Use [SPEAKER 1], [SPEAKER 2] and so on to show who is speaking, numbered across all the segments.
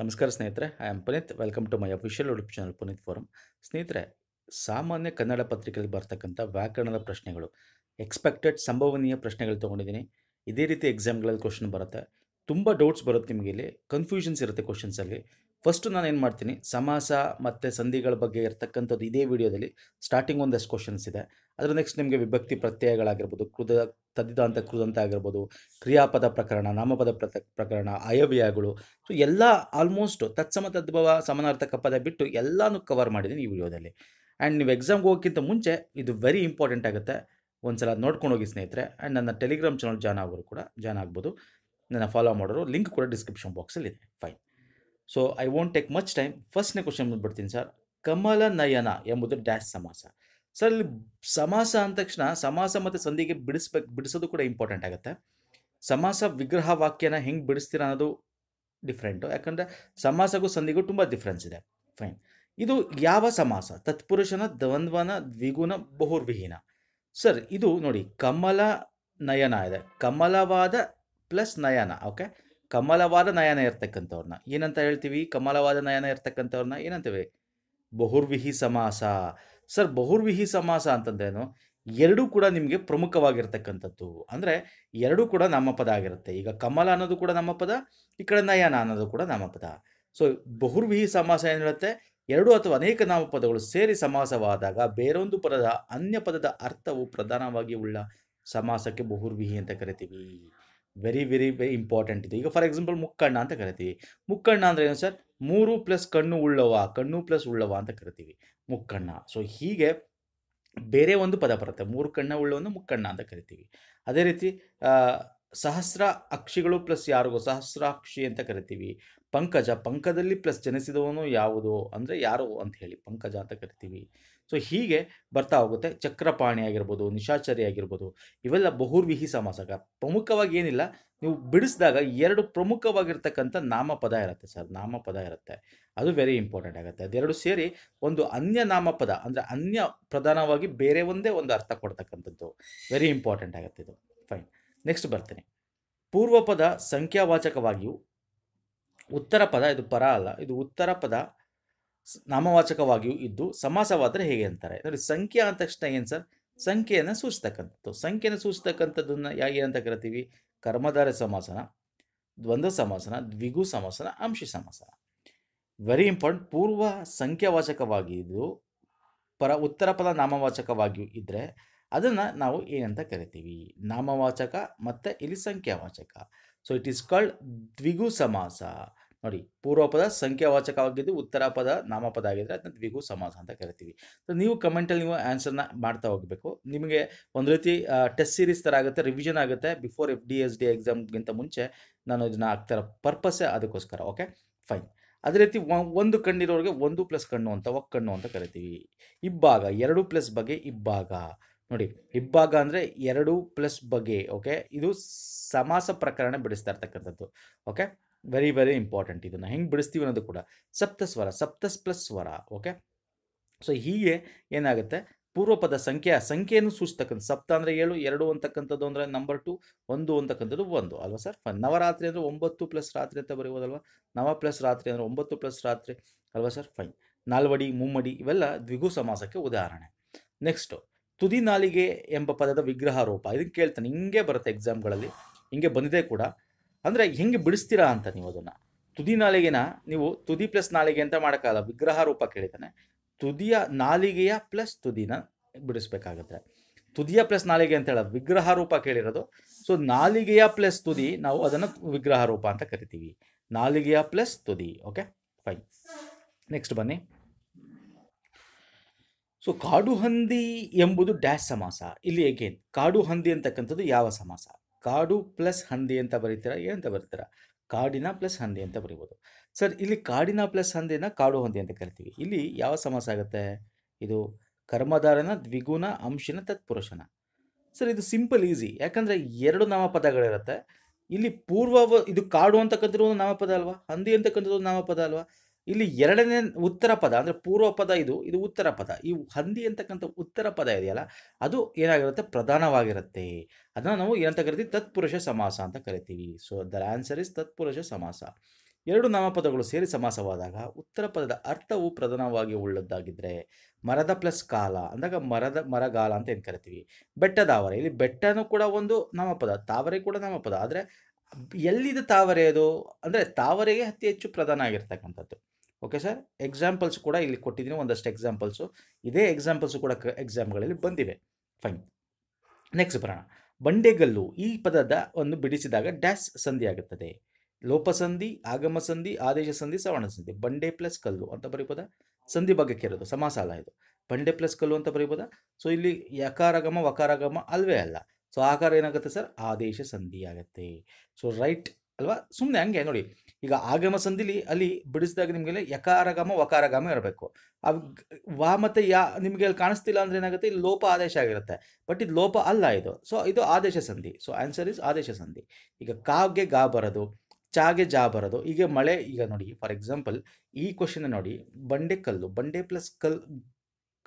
[SPEAKER 1] ನಮಸ್ಕಾರ ಸ್ನೇಹಿತರೆ I am Puneet welcome to my official YouTube channel Puneet forum ಸ್ನೇಹಿತರೆ ಸಾಮಾನ್ಯ ಕನ್ನಡ ಪತ್ರಿಕೆಯಲ್ಲಿ ಬರ್ತಕ್ಕಂಥ ವ್ಯಾಕರಣದ ಪ್ರಶ್ನೆಗಳು ಎಕ್ಸ್ಪೆಕ್ಟೆಡ್ ಸಂಭವನೀಯ ಪ್ರಶ್ನೆಗಳು ತೊಗೊಂಡಿದ್ದೀನಿ ಇದೇ ರೀತಿ ಎಕ್ಸಾಮ್ಗಳಲ್ಲಿ ಕ್ವಶನ್ ಬರುತ್ತೆ ತುಂಬ ಡೌಟ್ಸ್ ಬರುತ್ತೆ ನಿಮಗೆ ಇಲ್ಲಿ ಕನ್ಫ್ಯೂಷನ್ಸ್ ಇರುತ್ತೆ ಕ್ವಶನ್ಸಲ್ಲಿ ಫಸ್ಟು ನಾನು ಏನು ಮಾಡ್ತೀನಿ ಸಮಾಸ ಮತ್ತು ಸಂಧಿಗಳ ಬಗ್ಗೆ ಇರ್ತಕ್ಕಂಥದ್ದು ಇದೇ ವಿಡಿಯೋದಲ್ಲಿ ಸ್ಟಾರ್ಟಿಂಗ್ ಒಂದಷ್ಟು ಕ್ವಶನ್ಸ್ ಇದೆ ಅದರ ನೆಕ್ಸ್ಟ್ ನಿಮಗೆ ವಿಭಕ್ತಿ ಪ್ರತ್ಯಯಗಳಾಗಿರ್ಬೋದು ಕೃದ ತದ್ದಿದಾಂತ ಕೃದಂತ ಆಗಿರ್ಬೋದು ಕ್ರಿಯಾಪದ ಪ್ರಕರಣ ನಾಮಪದ ಪ್ರತ ಪ್ರಕರಣ ಅಯವ್ಯಯಗಳು ಸೊ ಎಲ್ಲ ಆಲ್ಮೋಸ್ಟ್ ತತ್ಸಮ ತದ್ಭವ ಸಮಾನಾರ್ಥಕ ಪದ ಬಿಟ್ಟು ಎಲ್ಲನೂ ಕವರ್ ಮಾಡಿದ್ದೀನಿ ಈ ವಿಡಿಯೋದಲ್ಲಿ ಆ್ಯಂಡ್ ನೀವು ಎಕ್ಸಾಮ್ಗೆ ಹೋಗೋಕ್ಕಿಂತ ಮುಂಚೆ ಇದು ವೆರಿ ಇಂಪಾರ್ಟೆಂಟ್ ಆಗುತ್ತೆ ಒಂದು ಸಲ ನೋಡ್ಕೊಂಡು ಹೋಗಿ ಸ್ನೇಹಿತರೆ ಆ್ಯಂಡ್ ನನ್ನ ಟೆಲಿಗ್ರಾಮ್ ಚಾನಲ್ ಜಾಯ್ನ್ ಆಗೋರು ಕೂಡ ಜಾಯ್ನ್ ಆಗ್ಬೋದು ನನ್ನ ಫಾಲೋ ಮಾಡೋರು ಲಿಂಕ್ ಕೂಡ ಡಿಸ್ಕ್ರಿಪ್ಷನ್ ಬಾಕ್ಸಲ್ಲಿ ಇದೆ fine so I won't take much time ಫಸ್ಟ್ನೇ ಕ್ವಶನ್ ಬಂದ್ಬಿಡ್ತೀನಿ ಸರ್ ಕಮಲ ನಯನ ಎಂಬುದು ಡ್ಯಾಶ್ ಸಮಾಸ ಸರ್ ಇಲ್ಲಿ ಸಮಾಸ ಅಂದ ತಕ್ಷಣ ಸಮಾಸ ಮತ್ತು ಸಂಧಿಗೆ ಬಿಡಿಸ್ಬೇಕು ಬಿಡಿಸೋದು ಕೂಡ ಇಂಪಾರ್ಟೆಂಟ್ ಆಗುತ್ತೆ ಸಮಾಸ ವಿಗ್ರಹ ವಾಕ್ಯನ ಹೆಂಗೆ ಬಿಡಿಸ್ತೀರ ಅನ್ನೋದು ಡಿಫ್ರೆಂಟು ಯಾಕಂದರೆ ಸಮಾಸಗೂ ಸಂಧಿಗೂ ತುಂಬ ಡಿಫ್ರೆನ್ಸ್ ಇದೆ ಫೈನ್ ಇದು ಯಾವ ಸಮಾಸ ತತ್ಪುರುಷನ ದ್ವಂದ್ವನ ದ್ವಿಗುಣ ಬಹುರ್ವಿಹೀನ ಸರ್ ಇದು ನೋಡಿ ಕಮಲ ನಯನ ಇದೆ ಕಮಲವಾದ ಪ್ಲಸ್ ನಯನ ಓಕೆ ಕಮಲವಾದ ನಯನ ಇರ್ತಕ್ಕಂಥವ್ರನ್ನ ಏನಂತ ಹೇಳ್ತೀವಿ ಕಮಲವಾದ ನಯನ ಇರ್ತಕ್ಕಂಥವ್ರನ್ನ ಏನಂತೀವಿ ಬಹುರ್ವಿಹಿ ಸಮಾಸ ಸರ್ ಬಹುರ್ವಿಹಿ ಸಮಾಸ ಅಂತಂದ್ರೇನು ಎರಡೂ ಕೂಡ ನಿಮಗೆ ಪ್ರಮುಖವಾಗಿರ್ತಕ್ಕಂಥದ್ದು ಅಂದರೆ ಎರಡೂ ಕೂಡ ನಾಮಪದ ಆಗಿರುತ್ತೆ ಈಗ ಕಮಲ ಅನ್ನೋದು ಕೂಡ ನಮ್ಮ ಪದ ಈ ಕಡೆ ನಯನ ಅನ್ನೋದು ಕೂಡ ನಾಮಪದ ಸೊ ಬಹುರ್ವಿಹಿ ಸಮಾಸ ಏನು ಹೇಳುತ್ತೆ ಎರಡು ಅಥವಾ ಅನೇಕ ನಾಮಪದಗಳು ಸೇರಿ ಸಮಾಸವಾದಾಗ ಬೇರೊಂದು ಪದದ ಅನ್ಯ ಪದದ ಅರ್ಥವು ಪ್ರಧಾನವಾಗಿ ಉಳ್ಳ ಸಮಾಸಕ್ಕೆ ಬಹುರ್ವಿಹಿ ಅಂತ ಕರಿತೀವಿ ವೆರಿ ವೆರಿ ವೆರಿ ಇಂಪಾರ್ಟೆಂಟ್ ಇದೆ ಈಗ ಫಾರ್ ಎಕ್ಸಾಂಪಲ್ ಮುಕ್ಕಣ್ಣ ಅಂತ ಕರಿತೀವಿ ಮುಕ್ಕಣ್ಣ ಅಂದರೆ ಏನು ಸರ್ ಮೂರು ಪ್ಲಸ್ ಕಣ್ಣು ಉಳ್ಳವ ಕಣ್ಣು ಪ್ಲಸ್ ಉಳ್ಳವ ಅಂತ ಕರಿತೀವಿ ಮುಕ್ಕಣ್ಣ ಸೊ ಹೀಗೆ ಬೇರೆ ಒಂದು ಪದ ಬರುತ್ತೆ ಮೂರು ಕಣ್ಣ ಉಳ್ಳವನ್ನು ಮುಕ್ಕಣ್ಣ ಅಂತ ಕರಿತೀವಿ ಅದೇ ರೀತಿ ಸಹಸ್ರ ಅಕ್ಷಿಗಳು ಪ್ಲಸ್ ಯಾರಿಗೋ ಸಹಸ್ರಾಕ್ಷಿ ಅಂತ ಕರಿತೀವಿ ಪಂಕಜ ಪಂಕದಲ್ಲಿ ಪ್ಲಸ್ ಜನಿಸಿದವನು ಯಾವುದು ಅಂದರೆ ಯಾರು ಅಂತ ಹೇಳಿ ಪಂಕಜ ಅಂತ ಕರಿತೀವಿ ಸೊ ಹೀಗೆ ಬರ್ತಾ ಹೋಗುತ್ತೆ ಚಕ್ರಪಾಣಿ ಆಗಿರ್ಬೋದು ನಿಶಾಚರಿ ಆಗಿರ್ಬೋದು ಇವೆಲ್ಲ ಬಹುರ್ವಿಹಿ ಸಮಾಸಕ ಪ್ರಮುಖವಾಗಿ ಏನಿಲ್ಲ ನೀವು ಬಿಡಿಸಿದಾಗ ಎರಡು ಪ್ರಮುಖವಾಗಿರ್ತಕ್ಕಂಥ ನಾಮಪದ ಇರುತ್ತೆ ಸರ್ ನಾಮಪದ ಇರುತ್ತೆ ಅದು ವೆರಿ ಇಂಪಾರ್ಟೆಂಟ್ ಆಗುತ್ತೆ ಅದೆರಡು ಸೇರಿ ಒಂದು ಅನ್ಯ ನಾಮಪದ ಅಂದರೆ ಅನ್ಯ ಪ್ರಧಾನವಾಗಿ ಬೇರೆ ಒಂದೇ ಒಂದು ಅರ್ಥ ಕೊಡ್ತಕ್ಕಂಥದ್ದು ವೆರಿ ಇಂಪಾರ್ಟೆಂಟ್ ಆಗುತ್ತೆ ಇದು ಫೈನ್ ನೆಕ್ಸ್ಟ್ ಬರ್ತೀನಿ ಪೂರ್ವಪದ ಸಂಖ್ಯಾವಾಚಕವಾಗಿಯೂ ಉತ್ತರ ಪದ ಇದು ಪರ ಅಲ್ಲ ಇದು ಉತ್ತರ ಪದ ನಾಮವಾಚಕವಾಗಿಯೂ ಇದ್ದು ಸಮಾಸವಾದರೆ ಹೇಗೆ ಅಂತಾರೆ ನೋಡಿ ಸಂಖ್ಯೆ ಅಂದ ತಕ್ಷಣ ಏನು ಸರ್ ಸಂಖ್ಯೆಯನ್ನು ಸೂಚಿಸ್ತಕ್ಕಂಥದ್ದು ಸಂಖ್ಯೆಯನ್ನು ಸೂಚಿಸ್ತಕ್ಕಂಥದ್ದನ್ನು ಯಾಕೆ ಏನಂತ ಕರಿತೀವಿ ಕರ್ಮಧಾರ ಸಮಾಸನ ದ್ವಂದ್ವ ಸಮಾಸನ ದ್ವಿಗು ಸಮಾಸನ ಅಂಶಿ ಸಮಾಸನ ವೆರಿ ಇಂಪಾರ್ಟೆಂಟ್ ಪೂರ್ವ ಸಂಖ್ಯಾವಾಚಕವಾಗಿದ್ದು ಪರ ಉತ್ತರ ಪದ ನಾಮವಾಚಕವಾಗಿಯೂ ಇದ್ದರೆ ಅದನ್ನು ನಾವು ಏನಂತ ಕರಿತೀವಿ ನಾಮವಾಚಕ ಮತ್ತು ಇಲ್ಲಿ ಸಂಖ್ಯಾವಾಚಕ ಸೊ ಇಟ್ ಈಸ್ ಕಾಲ್ಡ್ ದ್ವಿಗು ಸಮಾಸ ನೋಡಿ ಪೂರ್ವಪದ ಸಂಖ್ಯಾವಾಚಕವಾಗಿದ್ದು ಉತ್ತರ ಪದ ನಾಮಪದ ಆಗಿದ್ರೆ ಅದನ್ನ ದ್ವಿಗು ಸಮಾಸ ಅಂತ ಕರಿತೀವಿ ಸೊ ನೀವು ಕಮೆಂಟಲ್ಲಿ ನೀವು ಆನ್ಸರ್ನ ಮಾಡ್ತಾ ಹೋಗಬೇಕು ನಿಮಗೆ ಒಂದು ರೀತಿ ಟೆಸ್ಟ್ ಸೀರೀಸ್ ಥರ ಆಗುತ್ತೆ ರಿವಿಷನ್ ಆಗುತ್ತೆ before F D S D ಎಕ್ಸಾಮ್ಗಿಂತ ಮುಂಚೆ ನಾನು ಇದನ್ನ ಹಾಕ್ತಾರ ಪರ್ಪಸ್ಸೇ ಅದಕ್ಕೋಸ್ಕರ ಓಕೆ ಫೈನ್ ಅದೇ ರೀತಿ ಒಂದು ಕಣ್ಣಿರೋರಿಗೆ ಒಂದು ಪ್ಲಸ್ ಕಣ್ಣು ಅಂತ ಒಕ್ ಕಣ್ಣು ಅಂತ ಕರಿತೀವಿ ಇಬ್ಬಾಗ ಎರಡು ಪ್ಲಸ್ ಬಗ್ಗೆ ಇಬ್ಬಾಗ ನೋಡಿ ಇಬ್ಬಾಗ ಅಂದರೆ ಎರಡು ಪ್ಲಸ್ ಬಗೆ ಓಕೆ ಇದು ಸಮಾಸ ಪ್ರಕರಣ ಬಿಡಿಸ್ತಾ ಇರ್ತಕ್ಕಂಥದ್ದು ಓಕೆ ವೆರಿ ವೆರಿ ಇಂಪಾರ್ಟೆಂಟ್ ಇದನ್ನು ಹೆಂಗೆ ಬಿಡಿಸ್ತೀವಿ ಅನ್ನೋದು ಕೂಡ ಸಪ್ತಸ್ವರ ಸಪ್ತಸ್ ಪ್ಲಸ್ ಸ್ವರ ಓಕೆ ಸೊ ಹೀಗೆ ಏನಾಗುತ್ತೆ ಪೂರ್ವಪದ ಸಂಖ್ಯೆ ಆ ಸಂಖ್ಯೆಯನ್ನು ಸೂಚಿಸ್ತಕ್ಕಂಥ ಸಪ್ತ ಅಂದರೆ ಏಳು ಎರಡು ಅಂತಕ್ಕಂಥದ್ದು ಅಂದರೆ ನಂಬರ್ ಟು ಒಂದು ಅಂತಕ್ಕಂಥದ್ದು ಒಂದು ಅಲ್ವಾ ಸರ್ ನವರಾತ್ರಿ ಅಂದರೆ ಒಂಬತ್ತು ಪ್ಲಸ್ ರಾತ್ರಿ ಅಂತ ಬರೆಯೋದಲ್ವಾ ನವ ಪ್ಲಸ್ ರಾತ್ರಿ ಅಂದರೆ ಒಂಬತ್ತು ಪ್ಲಸ್ ರಾತ್ರಿ ಅಲ್ವಾ ಸರ್ ಫೈನ್ ನಾಲ್ವಡಿ ಮುಮ್ಮಡಿ ಇವೆಲ್ಲ ದ್ವಿಗು ಸಮಾಸಕ್ಕೆ ಉದಾಹರಣೆ ನೆಕ್ಸ್ಟು ತುದಿ ನಾಲಿಗೆ ಎಂಬ ಪದದ ವಿಗ್ರಹ ರೂಪ ಇದನ್ನು ಕೇಳ್ತಾನೆ ಹಿಂಗೆ ಬರುತ್ತೆ ಎಕ್ಸಾಮ್ಗಳಲ್ಲಿ ಹಿಂಗೆ ಬಂದಿದೆ ಕೂಡ ಅಂದರೆ ಹೆಂಗೆ ಬಿಡಿಸ್ತೀರಾ ಅಂತ ನೀವು ಅದನ್ನು ತುದಿ ನಾಲಿಗೆನ ನೀವು ತುದಿ ಪ್ಲಸ್ ನಾಲಿಗೆ ಅಂತ ಮಾಡೋಕ್ಕಾಗಲ್ಲ ವಿಗ್ರಹ ರೂಪ ಕೇಳಿದ್ದಾನೆ ತುದಿಯ ನಾಲಿಗೆಯ ಪ್ಲಸ್ ತುದಿನ ಬಿಡಿಸ್ಬೇಕಾಗತ್ತೆ ತುದಿಯ ಪ್ಲಸ್ ನಾಲಿಗೆ ಅಂತ ಹೇಳೋದು ವಿಗ್ರಹ ರೂಪ ಕೇಳಿರೋದು ಸೊ ನಾಲಿಗೆಯ ಪ್ಲಸ್ ತುದಿ ನಾವು ಅದನ್ನು ವಿಗ್ರಹ ರೂಪ ಅಂತ ಕರಿತೀವಿ ನಾಲಿಗೆಯ ಪ್ಲಸ್ ತುದಿ ಓಕೆ ಫೈನ್ ನೆಕ್ಸ್ಟ್ ಬನ್ನಿ ಸೊ ಕಾಡು ಹಂದಿ ಎಂಬುದು ಡ್ಯಾಶ್ ಸಮಾಸ ಇಲ್ಲಿ ಅಗೇನ್ ಕಾಡು ಹಂದಿ ಅಂತಕ್ಕಂಥದ್ದು ಯಾವ ಸಮಾಸ ಕಾಡು ಪ್ಲಸ್ ಹಂದಿ ಅಂತ ಬರೀತೀರಾ ಏನಂತ ಬರೀತೀರಾ ಕಾಡಿನ ಪ್ಲಸ್ ಹಂದಿ ಅಂತ ಬರಿಬೋದು ಸರ್ ಇಲ್ಲಿ ಕಾಡಿನ ಪ್ಲಸ್ ಹಂದಿನ ಕಾಡು ಹಂದಿ ಅಂತ ಕರಿತೀವಿ ಇಲ್ಲಿ ಯಾವ ಸಮಾಸ ಆಗುತ್ತೆ ಇದು ಕರ್ಮಧಾರನ ದ್ವಿಗುಣ ಅಂಶನ ತತ್ಪುರುಷನ ಸರ್ ಇದು ಸಿಂಪಲ್ ಈಸಿ ಯಾಕಂದರೆ ಎರಡು ನಾಮಪದಗಳಿರುತ್ತೆ ಇಲ್ಲಿ ಪೂರ್ವ ಇದು ಕಾಡು ಅಂತಕ್ಕಂಥದ್ದು ನಾಮಪದ ಅಲ್ವಾ ಹಂದಿ ಅಂತಕ್ಕಂಥದ್ದು ನಾಮಪದ ಅಲ್ವಾ ಇಲ್ಲಿ ಎರಡನೇ ಉತ್ತರ ಪದ ಅಂದರೆ ಪೂರ್ವ ಪದ ಇದು ಇದು ಉತ್ತರ ಪದ ಈ ಹಂದಿ ಅಂತಕ್ಕಂಥ ಉತ್ತರ ಪದ ಇದೆಯಲ್ಲ ಅದು ಏನಾಗಿರುತ್ತೆ ಪ್ರಧಾನವಾಗಿರುತ್ತೆ ಅದನ್ನು ನಾವು ಏನಂತ ಕರಿತೀವಿ ತತ್ಪುರುಷ ಸಮಾಸ ಅಂತ ಕರಿತೀವಿ ಸೊ ದ ಆನ್ಸರ್ ಇಸ್ ತತ್ಪುರುಷ ಸಮಾಸ ಎರಡು ನಾಮಪದಗಳು ಸೇರಿ ಸಮಾಸವಾದಾಗ ಉತ್ತರ ಪದದ ಅರ್ಥವು ಪ್ರಧಾನವಾಗಿ ಉಳ್ಳದ್ದಾಗಿದ್ದರೆ ಮರದ ಪ್ಲಸ್ ಕಾಲ ಅಂದಾಗ ಮರದ ಮರಗಾಲ ಅಂತ ಏನು ಕರಿತೀವಿ ಬೆಟ್ಟದಾವರೆ ಇಲ್ಲಿ ಬೆಟ್ಟನೂ ಕೂಡ ಒಂದು ನಾಮಪದ ತಾವರೆ ಕೂಡ ನಾಮಪದ ಆದರೆ ಎಲ್ಲಿದೆ ತಾವರೆ ಅದು ಅಂದರೆ ತಾವರೆಗೆ ಅತಿ ಹೆಚ್ಚು ಪ್ರಧಾನ ಆಗಿರ್ತಕ್ಕಂಥದ್ದು ಓಕೆ ಸರ್ ಎಕ್ಸಾಂಪಲ್ಸ್ ಕೂಡ ಇಲ್ಲಿ ಕೊಟ್ಟಿದ್ದೀನಿ ಒಂದಷ್ಟು ಎಕ್ಸಾಂಪಲ್ಸು ಇದೇ ಎಕ್ಸಾಂಪಲ್ಸ್ ಕೂಡ ಎಕ್ಸಾಮ್ಗಳಲ್ಲಿ ಬಂದಿವೆ ಫೈನ್ ನೆಕ್ಸ್ಟ್ ಬರೋಣ ಬಂಡೆಗಲ್ಲು ಈ ಪದದ ಒಂದು ಬಿಡಿಸಿದಾಗ ಡ್ಯಾಸ್ ಸಂಧಿ ಆಗುತ್ತದೆ ಲೋಪಸಂಧಿ ಆಗಮ ಸಂಧಿ ಆದೇಶ ಸಂಧಿ ಸವರ್ಣ ಸಂಧಿ ಬಂಡೆ ಪ್ಲಸ್ ಕಲ್ಲು ಅಂತ ಬರೀಬೋದ ಸಂಧಿ ಬಗ್ಗೆ ಕೇಳೋದು ಸಮಾಸಾಲ ಇದು ಬಂಡೆ ಪ್ಲಸ್ ಕಲ್ಲು ಅಂತ ಬರೀಬೋದ ಸೊ ಇಲ್ಲಿ ಯಕಾರಗಮ ವಕಾರಗಮ ಅಲ್ವೇ ಅಲ್ಲ ಸೊ ಆಕಾರ ಏನಾಗುತ್ತೆ ಸರ್ ಆದೇಶ ಸಂಧಿ ಆಗುತ್ತೆ ಸೊ ರೈಟ್ ಅಲ್ವಾ ಸುಮ್ಮನೆ ಹಂಗೆ ನೋಡಿ ಈಗ ಆಗಮ ಸಂಧಿಲಿ ಅಲ್ಲಿ ಬಿಡಿಸಿದಾಗ ನಿಮಗೆ ಯಕಾರಗಮ ವಕಾರಗಮ ಇರಬೇಕು ವಾ ಮತ್ತೆ ಯಾ ನಿಮಗೆ ಅಲ್ಲಿ ಕಾಣಿಸ್ತಿಲ್ಲ ಅಂದ್ರೆ ಏನಾಗುತ್ತೆ ಇಲ್ಲಿ ಲೋಪ ಆದೇಶ ಆಗಿರುತ್ತೆ ಬಟ್ ಇದು ಲೋಪ ಅಲ್ಲ ಇದು ಸೊ ಇದು ಆದೇಶ ಸಂಧಿ ಸೊ ಆನ್ಸರ್ ಇಸ್ ಆದೇಶ ಸಂಧಿ ಈಗ ಕಾವ್ಗೆ ಗಾ ಬರೋದು ಚಾಗೆ ಜಾ ಬರೋದು ಈಗ ಮಳೆ ಈಗ ನೋಡಿ ಫಾರ್ ಎಕ್ಸಾಂಪಲ್ ಈ ಕ್ವಶನ್ ನೋಡಿ ಬಂಡೆ ಕಲ್ಲು ಬಂಡೆ ಪ್ಲಸ್ ಕಲ್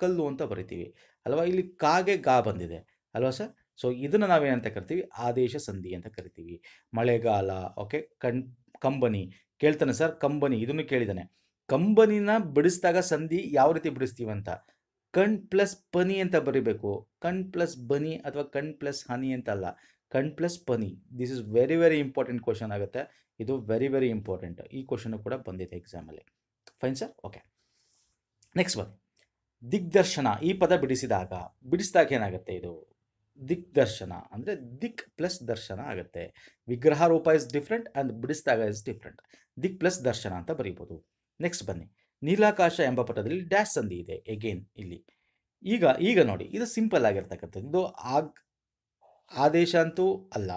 [SPEAKER 1] ಕಲ್ಲು ಅಂತ ಬರಿತೀವಿ ಅಲ್ವಾ ಇಲ್ಲಿ ಕಾಗೆ ಗಾ ಬಂದಿದೆ ಅಲ್ವಾ ಸರ್ ಸೊ ಇದನ್ನು ನಾವೇನಂತ ಕರಿತೀವಿ ಆದೇಶ ಸಂಧಿ ಅಂತ ಕರಿತೀವಿ ಮಳೆಗಾಲ ಓಕೆ ಕಣ್ ಕಂಬನಿ ಕೇಳ್ತಾನೆ ಸರ್ ಕಂಬನಿ ಇದನ್ನು ಕೇಳಿದಾನೆ ಕಂಬನಿನ ಬಿಡಿಸಿದಾಗ ಸಂಧಿ ಯಾವ ರೀತಿ ಬಿಡಿಸ್ತೀವಂತ ಕಣ್ ಪ್ಲಸ್ ಪನಿ ಅಂತ ಬರಿಬೇಕು ಕಣ್ ಪ್ಲಸ್ ಬನಿ ಅಥವಾ ಕಣ್ ಪ್ಲಸ್ ಹನಿ ಅಂತ ಅಲ್ಲ ಕಣ್ ಪ್ಲಸ್ ಪನಿ this is very very important question ಆಗುತ್ತೆ ಇದು ವೆರಿ ವೆರಿ ಇಂಪಾರ್ಟೆಂಟ್ ಈ ಕ್ವಶನ್ ಕೂಡ ಬಂದಿದೆ ಎಕ್ಸಾಮಲ್ಲಿ ಫೈನ್ ಸರ್ ಓಕೆ ನೆಕ್ಸ್ಟ್ ಬನ್ನಿ ದಿಗ್ದರ್ಶನ ಈ ಪದ ಬಿಡಿಸಿದಾಗ ಬಿಡಿಸಿದಾಗ ಏನಾಗುತ್ತೆ ಇದು ದಿಕ್ ದರ್ಶನ ಅಂದರೆ ದಿಕ್ ಪ್ಲಸ್ ದರ್ಶನ ಆಗುತ್ತೆ ವಿಗ್ರಹ ರೂಪ ಇಸ್ ಡಿಫ್ರೆಂಟ್ ಆ್ಯಂಡ್ ಬಿಡಿಸಿದಾಗ ಇಸ್ ಡಿಫ್ರೆಂಟ್ ದಿಕ್ ಪ್ಲಸ್ ದರ್ಶನ ಅಂತ ಬರೀಬೋದು ನೆಕ್ಸ್ಟ್ ಬನ್ನಿ ನೀಲಾಕಾಶ ಎಂಬ ಪಟದಲ್ಲಿ ಡ್ಯಾಶ್ ಸಂಧಿ ಇದೆ ಎಗೇನ್ ಇಲ್ಲಿ ಈಗ ಈಗ ನೋಡಿ ಇದು ಸಿಂಪಲ್ ಆಗಿರ್ತಕ್ಕಂಥದ್ದು ಇದು ಆಗ್ ಆದೇಶ ಅಂತೂ ಅಲ್ಲ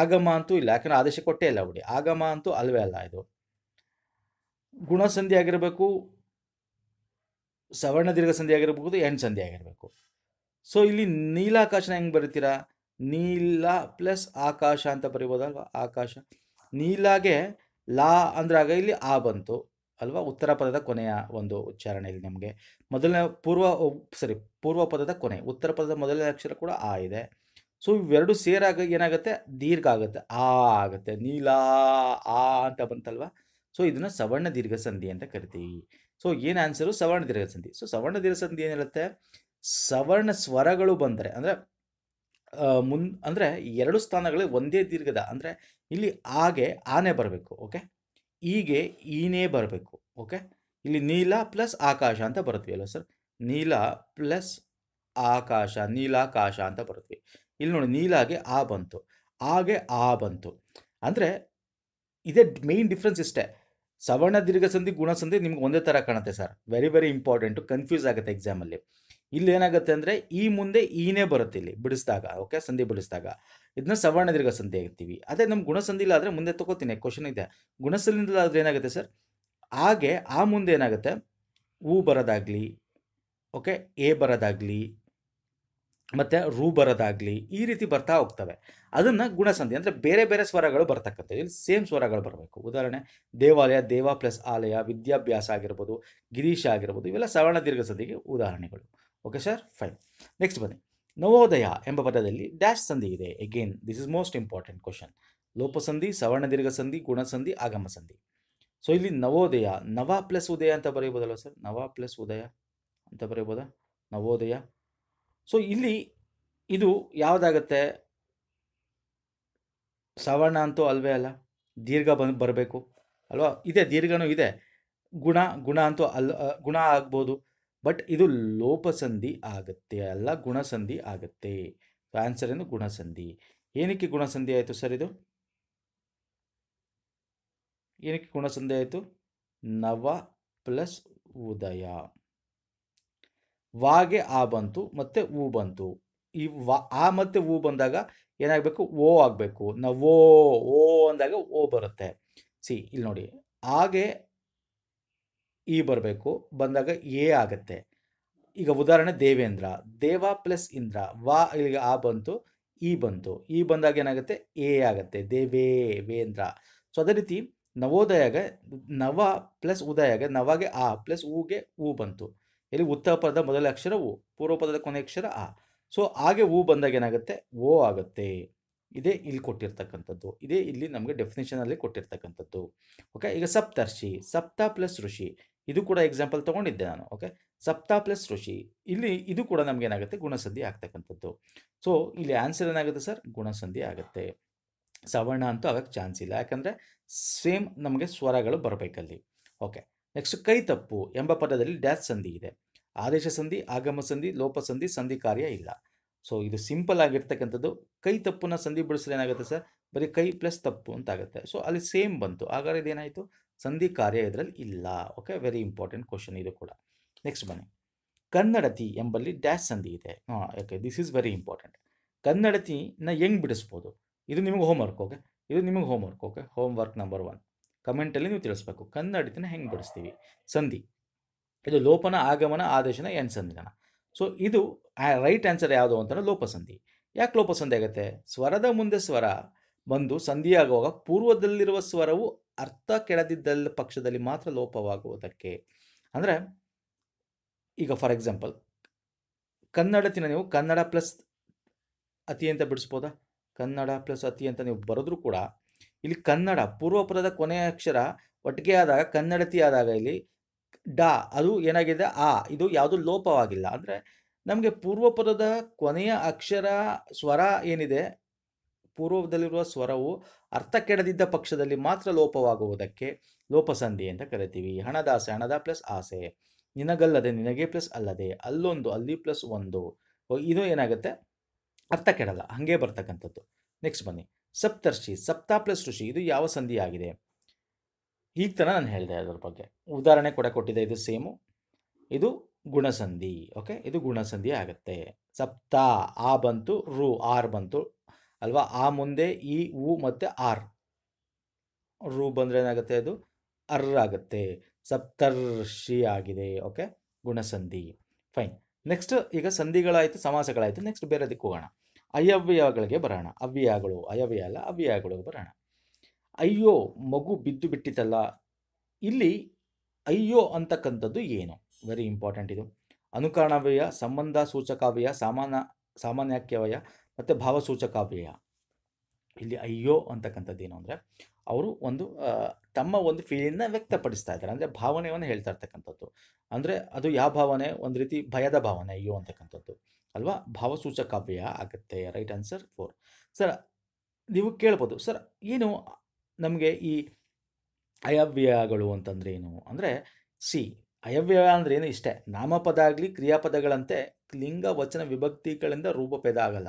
[SPEAKER 1] ಆಗಮ ಅಂತೂ ಇಲ್ಲ ಯಾಕಂದರೆ ಆದೇಶ ಕೊಟ್ಟೇ ಇಲ್ಲ ಬಿಡಿ ಆಗಮ ಅಂತೂ ಅಲ್ವೇ ಅಲ್ಲ ಇದು ಗುಣಸಂಧಿ ಆಗಿರಬೇಕು ಸವರ್ಣ ದೀರ್ಘ ಸಂಧಿ ಆಗಿರಬಹುದು ಎಂಡ್ ಸಂಧಿ ಆಗಿರಬೇಕು ಸೊ ಇಲ್ಲಿ ನೀಲಾಕಾಶನ ಹೆಂಗೆ ಬರೀತೀರಾ ನೀಲ ಪ್ಲಸ್ ಆಕಾಶ ಅಂತ ಬರಿಬೋದಲ್ವಾ ಆಕಾಶ ನೀಲಾಗೆ ಲಾ ಅಂದ್ರಾಗ ಇಲ್ಲಿ ಆ ಬಂತು ಅಲ್ವಾ ಉತ್ತರ ಪದದ ಕೊನೆಯ ಒಂದು ಉಚ್ಚಾರಣೆ ಇಲ್ಲಿ ನಮಗೆ ಮೊದಲನೇ ಪೂರ್ವ ಸರಿ ಪೂರ್ವ ಪದದ ಕೊನೆ ಉತ್ತರ ಪದದ ಮೊದಲನೇ ಅಕ್ಷರ ಕೂಡ ಆ ಇದೆ ಸೊ ಇವೆರಡು ಸೇರಾಗ ಏನಾಗುತ್ತೆ ದೀರ್ಘ ಆಗುತ್ತೆ ಆ ಆಗುತ್ತೆ ನೀಲಾ ಆ ಅಂತ ಬಂತಲ್ವಾ ಸೊ ಇದನ್ನು ಸವರ್ಣ ದೀರ್ಘ ಸಂಧಿ ಅಂತ ಕರಿತೀವಿ ಸೊ ಏನು ಆನ್ಸರು ಸವರ್ಣ ದೀರ್ಘ ಸಂಧಿ ಸೊ ಸವರ್ಣ ದೀರ್ಘ ಸಂಧಿ ಏನಿರುತ್ತೆ ಸವರ್ಣ ಸ್ವರಗಳು ಬಂದರೆ ಅಂದರೆ ಮುನ್ ಅಂದರೆ ಎರಡು ಸ್ಥಾನಗಳು ಒಂದೇ ದೀರ್ಘದ ಅಂದರೆ ಇಲ್ಲಿ ಆಗೆ ಆನೆ ಬರಬೇಕು ಓಕೆ ಈಗೆ ಈನೇ ಬರಬೇಕು ಓಕೆ ಇಲ್ಲಿ ನೀಲ ಪ್ಲಸ್ ಆಕಾಶ ಅಂತ ಬರ್ತೀವಿ ಅಲ್ಲ ಸರ್ ನೀಲ ಪ್ಲಸ್ ಆಕಾಶ ನೀಲಾಕಾಶ ಅಂತ ಬರುತ್ತೆ ಇಲ್ಲಿ ನೋಡಿ ನೀಲಾಗೆ ಆ ಬಂತು ಆಗೆ ಆ ಬಂತು ಅಂದರೆ ಇದೇ ಮೇಯ್ನ್ ಡಿಫ್ರೆನ್ಸ್ ಇಷ್ಟೇ ಸವರ್ಣ ದೀರ್ಘ ಗುಣ ಗುಣಸಂಧಿ ನಿಮ್ಗೆ ಒಂದೇ ಥರ ಕಾಣುತ್ತೆ sir very very important confuse ಆಗುತ್ತೆ ಎಕ್ಸಾಮಲ್ಲಿ ಇಲ್ಲಿ ಏನಾಗುತ್ತೆ ಅಂದರೆ ಈ ಮುಂದೆ ಈನೇ ಬರುತ್ತೆ ಇಲ್ಲಿ ಬಿಡಿಸಿದಾಗ ಓಕೆ ಸಂಧಿ ಬಿಡಿಸಿದಾಗ ಇದನ್ನ ಸವರ್ಣ ದೀರ್ಘ ಸಂಧಿ ಆಗ್ತೀವಿ ಅದೇ ನಮ್ಮ ಗುಣಸಂಧಿ ಇಲ್ಲ ಆದರೆ ಮುಂದೆ ತಗೋತೀನಿ ಕ್ವಶನ್ ಇದೆ ಆದ್ರೆ ಏನಾಗುತ್ತೆ ಸರ್ ಹಾಗೆ ಆ ಮುಂದೆ ಏನಾಗುತ್ತೆ ಹೂ ಬರೋದಾಗಲಿ ಓಕೆ ಎ ಬರೋದಾಗಲಿ ಮತ್ತು ರೂ ಬರೋದಾಗ್ಲಿ ಈ ರೀತಿ ಬರ್ತಾ ಹೋಗ್ತವೆ ಅದನ್ನು ಗುಣಸಂಧಿ ಅಂದರೆ ಬೇರೆ ಬೇರೆ ಸ್ವರಗಳು ಬರ್ತಕ್ಕಂಥದ್ದು ಇಲ್ಲಿ ಸೇಮ್ ಸ್ವರಗಳು ಬರಬೇಕು ಉದಾಹರಣೆ ದೇವಾಲಯ ದೇವ ಪ್ಲಸ್ ಆಲಯ ವಿದ್ಯಾಭ್ಯಾಸ ಆಗಿರ್ಬೋದು ಗಿರೀಶ ಆಗಿರ್ಬೋದು ಇವೆಲ್ಲ ಸವರ್ಣ ದೀರ್ಘ ಸಂಧಿಗೆ ಉದಾಹರಣೆಗಳು ಓಕೆ ಸರ್ ಫೈನ್ ನೆಕ್ಸ್ಟ್ ಬನ್ನಿ ನವೋದಯ ಎಂಬ ಪದದಲ್ಲಿ ಡ್ಯಾಶ್ ಸಂಧಿ ಇದೆ again this is most important question ಲೋಪಸಂಧಿ ಸವರ್ಣ ದೀರ್ಘ ಸಂಧಿ ಗುಣಸಂಧಿ ಆಗಮ ಸಂಧಿ ಸೊ ಇಲ್ಲಿ ನವೋದಯ ನವ ಪ್ಲಸ್ ಉದಯ ಅಂತ ಬರೆಯಬಹುದಲ್ಲ ಸರ್ ನವ ಪ್ಲಸ್ ಉದಯ ಅಂತ ಬರೆಯಬಹುದಾ ನವೋದಯ ಸೊ ಇಲ್ಲಿ ಇದು ಯಾವುದಾಗತ್ತೆ ಸವರ್ಣ ಅಂತೂ ಅಲ್ವೇ ಅಲ್ಲ ದೀರ್ಘ ಬರಬೇಕು ಅಲ್ವಾ ಇದೆ ದೀರ್ಘನೂ ಇದೆ ಗುಣ ಗುಣ ಅಂತೂ ಅಲ್ ಗುಣ ಆಗ್ಬೋದು ಬಟ್ ಇದು ಲೋಪಸಂಧಿ ಆಗುತ್ತೆ ಅಲ್ಲ ಗುಣಸಂಧಿ ಆಗುತ್ತೆ ಆನ್ಸರ್ ಏನು ಗುಣಸಂಧಿ ಏನಕ್ಕೆ ಗುಣಸಂಧಿ ಆಯಿತು ಸರ್ ಇದು ಏನಕ್ಕೆ ಗುಣಸಂಧಿ ಆಯಿತು ನವ ಪ್ಲಸ್ ಉದಯ ವಾಗೆ ಆ ಬಂತು ಮತ್ತು ಊ ಬಂತು ಈ ವಾ ಆ ಮತ್ತು ಊ ಬಂದಾಗ ಏನಾಗಬೇಕು ಓ ಆಗಬೇಕು ನವೋ ಓ ಓ ಅಂದಾಗ ಓ ಬರುತ್ತೆ ಸಿ ಇಲ್ಲಿ ನೋಡಿ ಹಾಗೆ ಇ ಬರಬೇಕು ಬಂದಾಗ ಎ ಆಗುತ್ತೆ ಈಗ ಉದಾಹರಣೆ ದೇವೇಂದ್ರ ದೇವ ಪ್ಲಸ್ ಇಂದ್ರ ವಾ ಇಲ್ಲಿಗೆ ಆ ಬಂತು ಇ ಬಂತು ಇ ಬಂದಾಗ ಏನಾಗುತ್ತೆ ಎ ಆಗುತ್ತೆ ದೇವೇ ವೇಂದ್ರ ಸೊ ಅದೇ ರೀತಿ ನವೋದಯಾಗ ನವ ಪ್ಲಸ್ ಉದಯಾಗ ನವಾಗೆ ಆ ಪ್ಲಸ್ ಊಗೆ ಊ ಬಂತು ಇಲ್ಲಿ ಉತ್ತರ ಪದದ ಮೊದಲ ಅಕ್ಷರ ಉ ಪೂರ್ವ ಪದದ ಕೊನೆ ಅಕ್ಷರ ಆ ಸೊ ಹಾಗೆ ಹೂ ಬಂದಾಗ ಏನಾಗುತ್ತೆ ಓ ಆಗುತ್ತೆ ಇದೇ ಇಲ್ಲಿ ಕೊಟ್ಟಿರ್ತಕ್ಕಂಥದ್ದು ಇದೇ ಇಲ್ಲಿ ನಮಗೆ ಡೆಫಿನೇಷನಲ್ಲಿ ಕೊಟ್ಟಿರ್ತಕ್ಕಂಥದ್ದು ಓಕೆ ಈಗ ಸಪ್ತರ್ಷಿ ಸಪ್ತ ಪ್ಲಸ್ ಋಷಿ ಇದು ಕೂಡ ಎಕ್ಸಾಂಪಲ್ ತೊಗೊಂಡಿದ್ದೆ ನಾನು ಓಕೆ ಸಪ್ತಾ ಪ್ಲಸ್ ಋಷಿ ಇಲ್ಲಿ ಇದು ಕೂಡ ನಮ್ಗೆ ಏನಾಗುತ್ತೆ ಗುಣಸಂಧಿ ಆಗ್ತಕ್ಕಂಥದ್ದು ಸೊ ಇಲ್ಲಿ ಆನ್ಸರ್ ಏನಾಗುತ್ತೆ ಸರ್ ಗುಣಸಂಧಿ ಆಗುತ್ತೆ ಸವರ್ಣ ಅಂತೂ ಆಗಕ್ಕೆ ಚಾನ್ಸ್ ಇಲ್ಲ ಯಾಕಂದರೆ ಸೇಮ್ ನಮಗೆ ಸ್ವರಗಳು ಬರಬೇಕಲ್ಲಿ ಓಕೆ ನೆಕ್ಸ್ಟ್ ಕೈ ತಪ್ಪು ಎಂಬ ಪದದಲ್ಲಿ ಡ್ಯಾಸ್ ಸಂಧಿ ಇದೆ ಆದೇಶ ಸಂಧಿ ಆಗಮ ಸಂಧಿ ಲೋಪ ಸಂಧಿ ಸಂಧಿ ಕಾರ್ಯ ಇಲ್ಲ ಸೊ ಇದು ಸಿಂಪಲ್ ಆಗಿರ್ತಕ್ಕಂಥದ್ದು ಕೈ ತಪ್ಪನ್ನ ಸಂಧಿ ಬಿಡಿಸಲು ಏನಾಗುತ್ತೆ ಸರ್ ಬರೀ ಕೈ ಪ್ಲಸ್ ತಪ್ಪು ಅಂತ ಆಗುತ್ತೆ ಸೊ ಅಲ್ಲಿ ಸೇಮ್ ಬಂತು ಹಾಗಾದ್ರೆ ಇದೇನಾಯಿತು ಸಂಧಿ ಕಾರ್ಯ ಇದರಲ್ಲಿ ಇಲ್ಲ ಓಕೆ ವೆರಿ ಇಂಪಾರ್ಟೆಂಟ್ ಕ್ವಶನ್ ಇದು ಕೂಡ ನೆಕ್ಸ್ಟ್ ಬನ್ನಿ ಕನ್ನಡತಿ ಎಂಬಲ್ಲಿ ಡ್ಯಾಶ್ ಸಂಧಿ ಇದೆ ಹಾಂ okay this is very important ಕನ್ನಡತಿನ ಹೆಂಗೆ ಬಿಡಿಸ್ಬೋದು ಇದು ನಿಮಗೆ ಹೋಮ್ವರ್ಕ್ ಓಕೆ ಇದು ನಿಮಗೆ homework okay homework number one ಕಮೆಂಟಲ್ಲಿ ನೀವು ತಿಳಿಸ್ಬೇಕು ಕನ್ನಡತಿನ ಹೆಂಗೆ ಬಿಡಿಸ್ತೀವಿ ಸಂಧಿ ಇದು ಲೋಪನ ಆಗಮನ ಆದೇಶನ ಎನ್ ಸಂಧಿನ ಸೊ ಇದು ರೈಟ್ ಆನ್ಸರ್ ಯಾವುದು ಅಂತ ಲೋಪಸಂಧಿ ಯಾಕೆ ಲೋಪಸಂಧಿ ಆಗುತ್ತೆ ಸ್ವರದ ಮುಂದೆ ಸ್ವರ ಬಂದು ಸಂಧಿಯಾಗುವಾಗ ಪೂರ್ವದಲ್ಲಿರುವ ಸ್ವರವು ಅರ್ಥ ಕೆಡದಿದ್ದಲ್ಲಿ ಪಕ್ಷದಲ್ಲಿ ಮಾತ್ರ ಲೋಪವಾಗುವುದಕ್ಕೆ ಅಂದರೆ ಈಗ ಫಾರ್ ಎಕ್ಸಾಂಪಲ್ ಕನ್ನಡತಿನ ನೀವು ಕನ್ನಡ ಪ್ಲಸ್ ಅತಿ ಅಂತ ಬಿಡಿಸ್ಬೋದಾ ಕನ್ನಡ ಪ್ಲಸ್ ಅತಿ ಅಂತ ನೀವು ಬರೆದ್ರೂ ಕೂಡ ಇಲ್ಲಿ ಕನ್ನಡ ಪೂರ್ವಪುರದ ಕೊನೆಯ ಅಕ್ಷರ ಒಟ್ಟಿಗೆ ಆದಾಗ ಕನ್ನಡತಿ ಆದಾಗ ಇಲ್ಲಿ ಡ ಅದು ಏನಾಗಿದೆ ಆ ಇದು ಯಾವುದು ಲೋಪವಾಗಿಲ್ಲ ಅಂದರೆ ನಮಗೆ ಪೂರ್ವಪುರದ ಕೊನೆಯ ಅಕ್ಷರ ಸ್ವರ ಏನಿದೆ ಪೂರ್ವದಲ್ಲಿರುವ ಸ್ವರವು ಅರ್ಥ ಕೆಡದಿದ್ದ ಪಕ್ಷದಲ್ಲಿ ಮಾತ್ರ ಲೋಪವಾಗುವುದಕ್ಕೆ ಲೋಪಸಂಧಿ ಅಂತ ಕರಿತೀವಿ ಹಣದ ಆಸೆ ಹಣದ ಪ್ಲಸ್ ಆಸೆ ನಿನಗಲ್ಲದೆ ನಿನಗೆ ಪ್ಲಸ್ ಅಲ್ಲದೆ ಅಲ್ಲೊಂದು ಅಲ್ಲಿ ಪ್ಲಸ್ ಒಂದು ಇದು ಏನಾಗುತ್ತೆ ಅರ್ಥ ಕೆಡಲ್ಲ ಹಂಗೆ ಬರ್ತಕ್ಕಂಥದ್ದು ನೆಕ್ಸ್ಟ್ ಬನ್ನಿ ಸಪ್ತರ್ಷಿ ಸಪ್ತಾ ಪ್ಲಸ್ ಋಷಿ ಇದು ಯಾವ ಸಂಧಿ ಆಗಿದೆ ಈಗ ಥರ ನಾನು ಹೇಳಿದೆ ಅದರ ಬಗ್ಗೆ ಉದಾಹರಣೆ ಕೂಡ ಕೊಟ್ಟಿದೆ ಇದು ಸೇಮು ಇದು ಗುಣಸಂಧಿ ಓಕೆ ಇದು ಗುಣಸಂಧಿ ಆಗುತ್ತೆ ಸಪ್ತ ಆ ಬಂತು ರು ಆರ್ ಬಂತು ಅಲ್ವಾ ಆ ಮುಂದೆ ಈ ಉ ಮತ್ತು ಆರ್ ರು ಬಂದರೆ ಏನಾಗುತ್ತೆ ಅದು ಅರ್ ಆಗುತ್ತೆ ಸಪ್ತರ್ಷಿ ಆಗಿದೆ ಓಕೆ ಗುಣಸಂಧಿ ಫೈನ್ ನೆಕ್ಸ್ಟ್ ಈಗ ಸಂಧಿಗಳಾಯಿತು ಸಮಾಸಗಳಾಯಿತು ನೆಕ್ಸ್ಟ್ ಬೇರೆ ದಿಕ್ಕು ಹೋಗೋಣ ಅಯವ್ಯಯಗಳಿಗೆ ಬರೋಣ ಅವ್ಯಯಗಳು ಅಯವ್ಯಯ ಅಲ್ಲ ಅವ್ಯಯಗಳು ಬರೋಣ ಅಯ್ಯೋ ಮಗು ಬಿದ್ದು ಬಿಟ್ಟಿತಲ್ಲ ಇಲ್ಲಿ ಅಯ್ಯೋ ಅಂತಕ್ಕಂಥದ್ದು ಏನು ವೆರಿ ಇಂಪಾರ್ಟೆಂಟ್ ಇದು ಅನುಕರಣವ್ಯಯ ಸಂಬಂಧ ಸೂಚಕಾವ್ಯಯ ಸಾಮಾನ ಸಾಮಾನ್ಯಾಕ್ಯವಯ ಮತ್ತು ಭಾವಸೂಚಕ ವ್ಯಯ ಇಲ್ಲಿ ಅಯ್ಯೋ ಅಂತಕ್ಕಂಥದ್ದು ಏನು ಅಂದರೆ ಅವರು ಒಂದು ತಮ್ಮ ಒಂದು ಫೀಲಿಂಗ್ನ ವ್ಯಕ್ತಪಡಿಸ್ತಾ ಇದ್ದಾರೆ ಅಂದರೆ ಭಾವನೆಯನ್ನು ಹೇಳ್ತಾ ಇರ್ತಕ್ಕಂಥದ್ದು ಅಂದರೆ ಅದು ಯಾವ ಭಾವನೆ ಒಂದು ರೀತಿ ಭಯದ ಭಾವನೆ ಅಯ್ಯೋ ಅಂತಕ್ಕಂಥದ್ದು ಅಲ್ವಾ ಭಾವಸೂಚಕ ವ್ಯಯ ಆಗುತ್ತೆ ರೈಟ್ ಆನ್ಸರ್ ಫೋರ್ ಸರ್ ನೀವು ಕೇಳ್ಬೋದು ಸರ್ ಏನು ನಮಗೆ ಈ ಅಯವ್ಯಯಗಳು ಅಂತಂದ್ರೆ ಏನು ಅಂದರೆ ಸಿ ಅಯವ್ಯಯ ಅಂದ್ರೆ ಏನು ಇಷ್ಟೇ ನಾಮಪದ ಆಗಲಿ ಕ್ರಿಯಾಪದಗಳಂತೆ ಲಿಂಗ ವಚನ ವಿಭಕ್ತಿಗಳಿಂದ ರೂಪಭೇದ ಆಗಲ್ಲ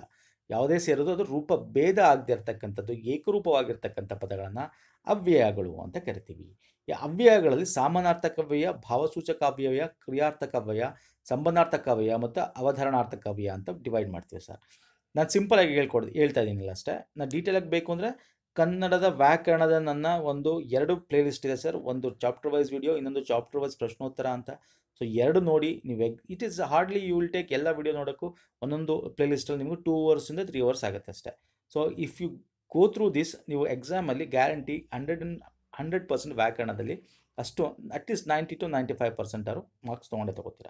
[SPEAKER 1] ಯಾವುದೇ ಸೇರೋದು ಅದು ರೂಪ ಭೇದ ಆಗದಿರ್ತಕ್ಕಂಥದ್ದು ಏಕರೂಪವಾಗಿರ್ತಕ್ಕಂಥ ಪದಗಳನ್ನು ಅವ್ಯಯಗಳು ಅಂತ ಕರಿತೀವಿ ಈ ಅವ್ಯಯಗಳಲ್ಲಿ ಕ್ರಿಯಾರ್ಥಕ ವ್ಯಯ ಸಂಬಂಧಾರ್ಥಕ ವ್ಯಯ ಮತ್ತು ವ್ಯಯ ಅಂತ ಡಿವೈಡ್ ಮಾಡ್ತೀವಿ ಸರ್ ನಾನು ಸಿಂಪಲಾಗಿ ಹೇಳ್ಕೊಡ್ ಹೇಳ್ತಾ ಇದ್ದೀನಿಲ್ಲ ಅಷ್ಟೇ ನಾನು ಡೀಟೇಲಾಗಿ ಬೇಕು ಅಂದರೆ ಕನ್ನಡದ ವ್ಯಾಕರಣದ ನನ್ನ ಒಂದು ಎರಡು ಪ್ಲೇಲಿಸ್ಟ್ ಇದೆ ಸರ್ ಒಂದು ಚಾಪ್ಟರ್ ವೈಸ್ ವಿಡಿಯೋ ಇನ್ನೊಂದು ಚಾಪ್ಟರ್ ವೈಸ್ ಪ್ರಶ್ನೋತ್ತರ ಅಂತ ಸೊ ಎರಡು ನೋಡಿ ನೀವು it is hardly you will take ಎಲ್ಲ ವಿಡಿಯೋ ನೋಡೋಕ್ಕೂ ಒಂದೊಂದು ಪ್ಲೇಲಿಸ್ಟಲ್ಲಿ ನಿಮಗೆ ಟೂ ಅವರ್ಸಿಂದ ತ್ರೀ ಅವರ್ಸ್ ಆಗುತ್ತೆ ಅಷ್ಟೇ so if you go through this ನೀವು ಎಕ್ಸಾಮಲ್ಲಿ guarantee hundred and hundred percent ವ್ಯಾಕರಣದಲ್ಲಿ ಅಷ್ಟು at least ninety to ninety five percent ಅವರು ಮಾರ್ಕ್ಸ್ ತೊಗೊಂಡೇ ತೊಗೋತೀರ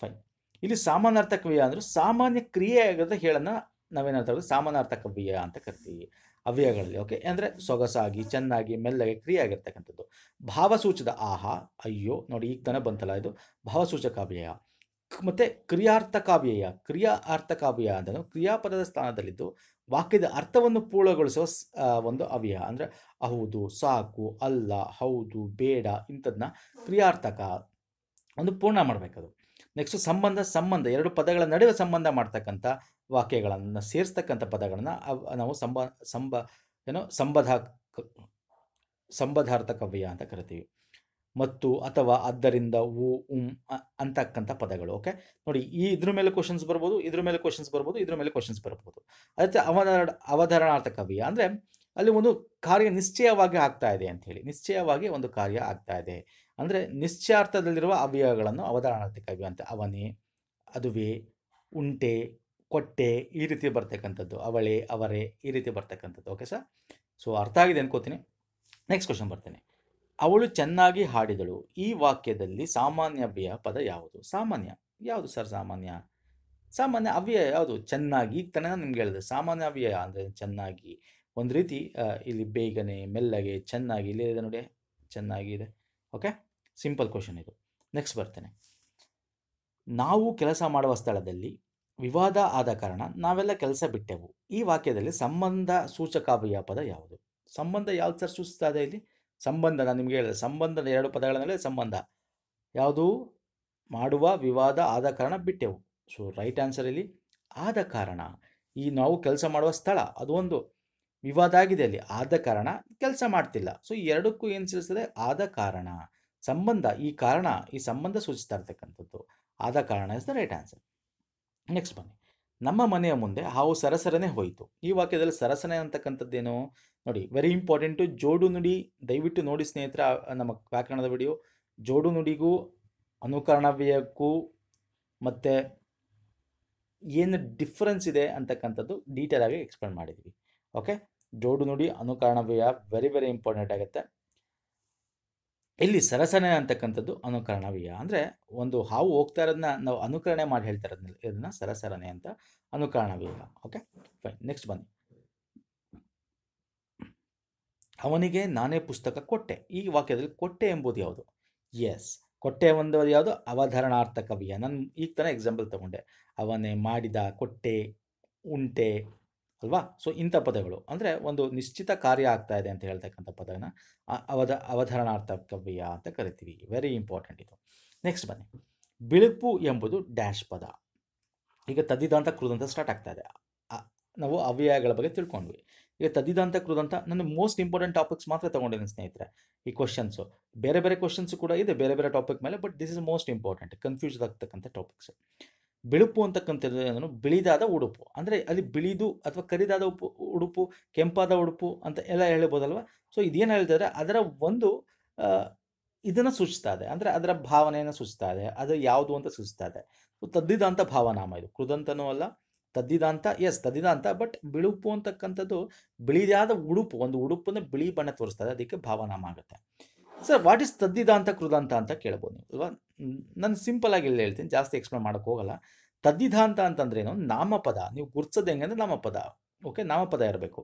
[SPEAKER 1] ಫೈನ್ ಇಲ್ಲಿ ಸಾಮಾನಾರ್ಥಕ ವ್ಯಯ ಅಂದರೆ ಸಾಮಾನ್ಯ ಕ್ರಿಯೆ ಆಗೋದ ಹೇಳನ್ನು ನಾವೇನಂತ ಸಾಮಾನ್ಯಾರ್ಥಕ ವಿಯ ಅಂತ ಕರಿತೀವಿ ಅವ್ಯಯಗಳಲ್ಲಿ ಓಕೆ ಅಂದರೆ ಸೊಗಸಾಗಿ ಚೆನ್ನಾಗಿ ಮೆಲ್ಲಗೆ ಆಗಿರ್ತಕ್ಕಂಥದ್ದು ಭಾವಸೂಚದ ಆಹಾ ಅಯ್ಯೋ ನೋಡಿ ಈಗ ತಾನೇ ಬಂತಲ್ಲ ಇದು ಭಾವಸೂಚಕ ಅವ್ಯಯ ಮತ್ತು ಕ್ರಿಯಾರ್ಥಕಾವ್ಯಯ ಕ್ರಿಯಾ ಅರ್ಥಕಾವ್ಯಯ ಅಂದ್ರೆ ಕ್ರಿಯಾಪದದ ಸ್ಥಾನದಲ್ಲಿದ್ದು ವಾಕ್ಯದ ಅರ್ಥವನ್ನು ಪೂರ್ಣಗೊಳಿಸುವ ಒಂದು ಅವ್ಯಯ ಅಂದರೆ ಹೌದು ಸಾಕು ಅಲ್ಲ ಹೌದು ಬೇಡ ಇಂಥದನ್ನ ಕ್ರಿಯಾರ್ಥಕ ಒಂದು ಪೂರ್ಣ ಮಾಡಬೇಕದು ನೆಕ್ಸ್ಟ್ ಸಂಬಂಧ ಸಂಬಂಧ ಎರಡು ಪದಗಳ ನಡುವೆ ಸಂಬಂಧ ಮಾಡ್ತಕ್ಕಂಥ ವಾಕ್ಯಗಳನ್ನು ಸೇರಿಸ್ತಕ್ಕಂಥ ಪದಗಳನ್ನು ನಾವು ಸಂಬ ಸಂಬ ಏನೋ ಸಂಬಧ ಕವ್ಯ ಅಂತ ಕರಿತೀವಿ ಮತ್ತು ಅಥವಾ ಅದ್ದರಿಂದ ಉ ಉಂ ಅಂತಕ್ಕಂಥ ಪದಗಳು ಓಕೆ ನೋಡಿ ಈ ಇದ್ರ ಮೇಲೆ ಕ್ವಶನ್ಸ್ ಬರ್ಬೋದು ಇದ್ರ ಮೇಲೆ ಕ್ವಶನ್ಸ್ ಬರ್ಬೋದು ಇದ್ರ ಮೇಲೆ ಕ್ವಶನ್ಸ್ ಬರ್ಬೋದು ಅದಕ್ಕೆ ಅವಧಾರ ಕವ್ಯ ಅಂದರೆ ಅಲ್ಲಿ ಒಂದು ಕಾರ್ಯ ನಿಶ್ಚಯವಾಗಿ ಆಗ್ತಾ ಇದೆ ಅಂತ ಹೇಳಿ ನಿಶ್ಚಯವಾಗಿ ಒಂದು ಕಾರ್ಯ ಆಗ್ತಾ ಇದೆ ಅಂದರೆ ನಿಶ್ಚಯಾರ್ಥದಲ್ಲಿರುವ ಅವ್ಯಯಗಳನ್ನು ಅವಧಾರಣಾರ್ಥಿ ಕಾವ್ಯ ಅಂತ ಅವನೇ ಅದುವೆ ಉಂಟೆ ಕೊಟ್ಟೆ ಈ ರೀತಿ ಬರ್ತಕ್ಕಂಥದ್ದು ಅವಳೆ ಅವರೇ ಈ ರೀತಿ ಬರ್ತಕ್ಕಂಥದ್ದು ಓಕೆ ಸರ್ ಸೊ ಅರ್ಥ ಆಗಿದೆ ಅನ್ಕೋತೀನಿ ನೆಕ್ಸ್ಟ್ ಕ್ವಶನ್ ಬರ್ತೇನೆ ಅವಳು ಚೆನ್ನಾಗಿ ಹಾಡಿದಳು ಈ ವಾಕ್ಯದಲ್ಲಿ ಸಾಮಾನ್ಯ ವ್ಯಯ ಪದ ಯಾವುದು ಸಾಮಾನ್ಯ ಯಾವುದು ಸರ್ ಸಾಮಾನ್ಯ ಸಾಮಾನ್ಯ ಅವ್ಯಯ ಯಾವುದು ಚೆನ್ನಾಗಿ ಈಗ ತನಕ ನಿಮ್ಗೆ ಹೇಳಿದೆ ಸಾಮಾನ್ಯ ಅವ್ಯಯ ಅಂದರೆ ಚೆನ್ನಾಗಿ ಒಂದು ರೀತಿ ಇಲ್ಲಿ ಬೇಗನೆ ಮೆಲ್ಲಗೆ ಚೆನ್ನಾಗಿ ಇಲ್ಲಿ ಇದೆ ನೋಡಿ ಚೆನ್ನಾಗಿದೆ ಓಕೆ ಸಿಂಪಲ್ ಕ್ವಶನ್ ಇದು ನೆಕ್ಸ್ಟ್ ಬರ್ತೇನೆ ನಾವು ಕೆಲಸ ಮಾಡುವ ಸ್ಥಳದಲ್ಲಿ ವಿವಾದ ಆದ ಕಾರಣ ನಾವೆಲ್ಲ ಕೆಲಸ ಬಿಟ್ಟೆವು ಈ ವಾಕ್ಯದಲ್ಲಿ ಸಂಬಂಧ ಸೂಚಕ ಪದ ಯಾವುದು ಸಂಬಂಧ ಯಾವ್ದು ಸರ್ ಸೂಚಿಸ್ತಾ ಇದೆ ಇಲ್ಲಿ ಸಂಬಂಧ ನಾನು ನಿಮಗೆ ಹೇಳಿದೆ ಸಂಬಂಧದ ಎರಡು ಪದಗಳ ಮೇಲೆ ಸಂಬಂಧ ಯಾವುದು ಮಾಡುವ ವಿವಾದ ಆದ ಕಾರಣ ಬಿಟ್ಟೆವು ಸೊ ರೈಟ್ ಆನ್ಸರ್ ಇಲ್ಲಿ ಆದ ಕಾರಣ ಈ ನಾವು ಕೆಲಸ ಮಾಡುವ ಸ್ಥಳ ಅದು ಒಂದು ವಿವಾದ ಆಗಿದೆ ಅಲ್ಲಿ ಆದ ಕಾರಣ ಕೆಲಸ ಮಾಡ್ತಿಲ್ಲ ಸೊ ಎರಡಕ್ಕೂ ಏನು ಸೇರಿಸ್ತದೆ ಆದ ಕಾರಣ ಸಂಬಂಧ ಈ ಕಾರಣ ಈ ಸಂಬಂಧ ಸೂಚಿಸ್ತಾ ಇರ್ತಕ್ಕಂಥದ್ದು ಆದ ಕಾರಣ is the right answer next ಬನ್ನಿ ನಮ್ಮ ಮನೆಯ ಮುಂದೆ ಹಾವು ಸರಸರನೆ ಹೋಯಿತು ಈ ವಾಕ್ಯದಲ್ಲಿ ಸರಸನೆ ಅಂತಕ್ಕಂಥದ್ದೇನು ನೋಡಿ ವೆರಿ ಇಂಪಾರ್ಟೆಂಟು ಜೋಡು ನುಡಿ ದಯವಿಟ್ಟು ನೋಡಿ ಸ್ನೇಹಿತರ ನಮ್ಮ ವ್ಯಾಕರಣದ ವಿಡಿಯೋ ಜೋಡು ನುಡಿಗೂ ಅನುಕರಣವ್ಯಕ್ಕೂ ಮತ್ತು ಏನು ಡಿಫ್ರೆನ್ಸ್ ಇದೆ ಅಂತಕ್ಕಂಥದ್ದು ಡೀಟೇಲ್ ಆಗಿ ಎಕ್ಸ್ಪ್ಲೇನ್ ಮಾಡಿದ್ವಿ ಓಕೆ ಜೋಡು ನುಡಿ ಅನುಕರಣವ್ಯಯ ವೆರಿ ವೆರಿ ಇಂಪಾರ್ಟೆಂಟ್ ಆಗುತ್ತೆ ಇಲ್ಲಿ ಸರಸನೆ ಅಂತಕ್ಕಂಥದ್ದು ಅನುಕರಣವೀಯ ಅಂದರೆ ಒಂದು ಹಾವು ಹೋಗ್ತಾ ಇರೋದನ್ನ ನಾವು ಅನುಕರಣೆ ಮಾಡಿ ಹೇಳ್ತಾ ಇರೋದನ್ನ ಇದನ್ನು ಸರಸರನೆ ಅಂತ ಅನುಕರಣವೀಯ ಓಕೆ ಫೈನ್ ನೆಕ್ಸ್ಟ್ ಬನ್ನಿ ಅವನಿಗೆ ನಾನೇ ಪುಸ್ತಕ ಕೊಟ್ಟೆ ಈ ವಾಕ್ಯದಲ್ಲಿ ಕೊಟ್ಟೆ ಎಂಬುದು ಯಾವುದು ಎಸ್ ಕೊಟ್ಟೆ ಒಂದು ಯಾವುದು ಅವಧಾರಣಾರ್ಥ ಕವಿಯ ನಾನು ಈಗ ತಾನೇ ಎಕ್ಸಾಂಪಲ್ ತಗೊಂಡೆ ಅವನೇ ಮಾಡಿದ ಕೊಟ್ಟೆ ಉಂಟೆ ಅಲ್ವಾ ಸೊ ಇಂಥ ಪದಗಳು ಅಂದರೆ ಒಂದು ನಿಶ್ಚಿತ ಕಾರ್ಯ ಆಗ್ತಾ ಇದೆ ಅಂತ ಹೇಳ್ತಕ್ಕಂಥ ಪದನ ಅವಧ ಅವಧರಣಾರ್ಥ ಕವ್ಯ ಅಂತ ಕರಿತೀವಿ ವೆರಿ ಇಂಪಾರ್ಟೆಂಟ್ ಇದು ನೆಕ್ಸ್ಟ್ ಬನ್ನಿ ಬಿಳುಪು ಎಂಬುದು ಡ್ಯಾಶ್ ಪದ ಈಗ ತದ್ದಿದಂತ ಕೃದಂತ ಸ್ಟಾರ್ಟ್ ಆಗ್ತಾ ಇದೆ ನಾವು ಅವ್ಯಯಗಳ ಬಗ್ಗೆ ತಿಳ್ಕೊಂಡ್ವಿ ಈಗ ತದ್ದಿದಂತ ಕೃದಂತ ನನ್ನ ಮೋಸ್ಟ್ ಇಂಪಾರ್ಟೆಂಟ್ ಟಾಪಿಕ್ಸ್ ಮಾತ್ರ ತೊಗೊಂಡಿದ್ದೀನಿ ಸ್ನೇಹಿತರೆ ಈ ಕ್ವಶನ್ಸು ಬೇರೆ ಬೇರೆ ಕ್ವಶನ್ಸ್ ಕೂಡ ಇದೆ ಬೇರೆ ಬೇರೆ ಟಾಪಿಕ್ ಮೇಲೆ but this is most important confuse ಆಗ್ತಕ್ಕಂಥ ಟಾಪಿಕ್ಸ್ ಬಿಳುಪು ಅಂತಕ್ಕಂಥದ್ದು ಬಿಳಿದಾದ ಉಡುಪು ಅಂದರೆ ಅಲ್ಲಿ ಬಿಳಿದು ಅಥವಾ ಕರಿದಾದ ಉಪ್ಪು ಉಡುಪು ಕೆಂಪಾದ ಉಡುಪು ಅಂತ ಎಲ್ಲ ಹೇಳ್ಬೋದಲ್ವ ಸೊ ಇದೇನು ಹೇಳ್ತಾರೆ ಅದರ ಒಂದು ಇದನ್ನು ಸೂಚಿಸ್ತಾ ಇದೆ ಅಂದರೆ ಅದರ ಭಾವನೆಯನ್ನು ಸೂಚಿಸ್ತಾ ಇದೆ ಅದು ಯಾವುದು ಅಂತ ಸೂಚಿಸ್ತಾ ಇದೆ ತದ್ದಿದಾಂತ ಭಾವನಾಮ ಇದು ಕೃದಂತನೂ ಅಲ್ಲ ತದ್ದಿದಾಂತ ಎಸ್ ತದ್ದಿದಾಂತ ಬಟ್ ಬಿಳುಪು ಅಂತಕ್ಕಂಥದ್ದು ಬಿಳಿದಾದ ಉಡುಪು ಒಂದು ಉಡುಪನ್ನು ಬಿಳಿ ಬಣ್ಣ ತೋರಿಸ್ತಾ ಇದೆ ಅದಕ್ಕೆ ಭಾವನಾಮ ಆಗುತ್ತೆ ಸರ್ ವಾಟ್ ಈಸ್ ತದ್ದಿದಾಂತ ಕೃದಾಂತ ಅಂತ ಕೇಳ್ಬೋದು ನೀವು ಅಲ್ವಾ ನಾನು ಸಿಂಪಲ್ ಆಗಿ ಹೇಳ್ತೀನಿ ಜಾಸ್ತಿ ಎಕ್ಸ್ಪ್ಲೇನ್ ಮಾಡೋಕೆ ಹೋಗಲ್ಲ ತದ್ದಿದಾಂತ ಏನು ನಾಮಪದ ನೀವು ಗುರ್ಸೋದು ಹೆಂಗೆ ಅಂದರೆ ನಾಮಪದ ಓಕೆ ನಾಮಪದ ಇರಬೇಕು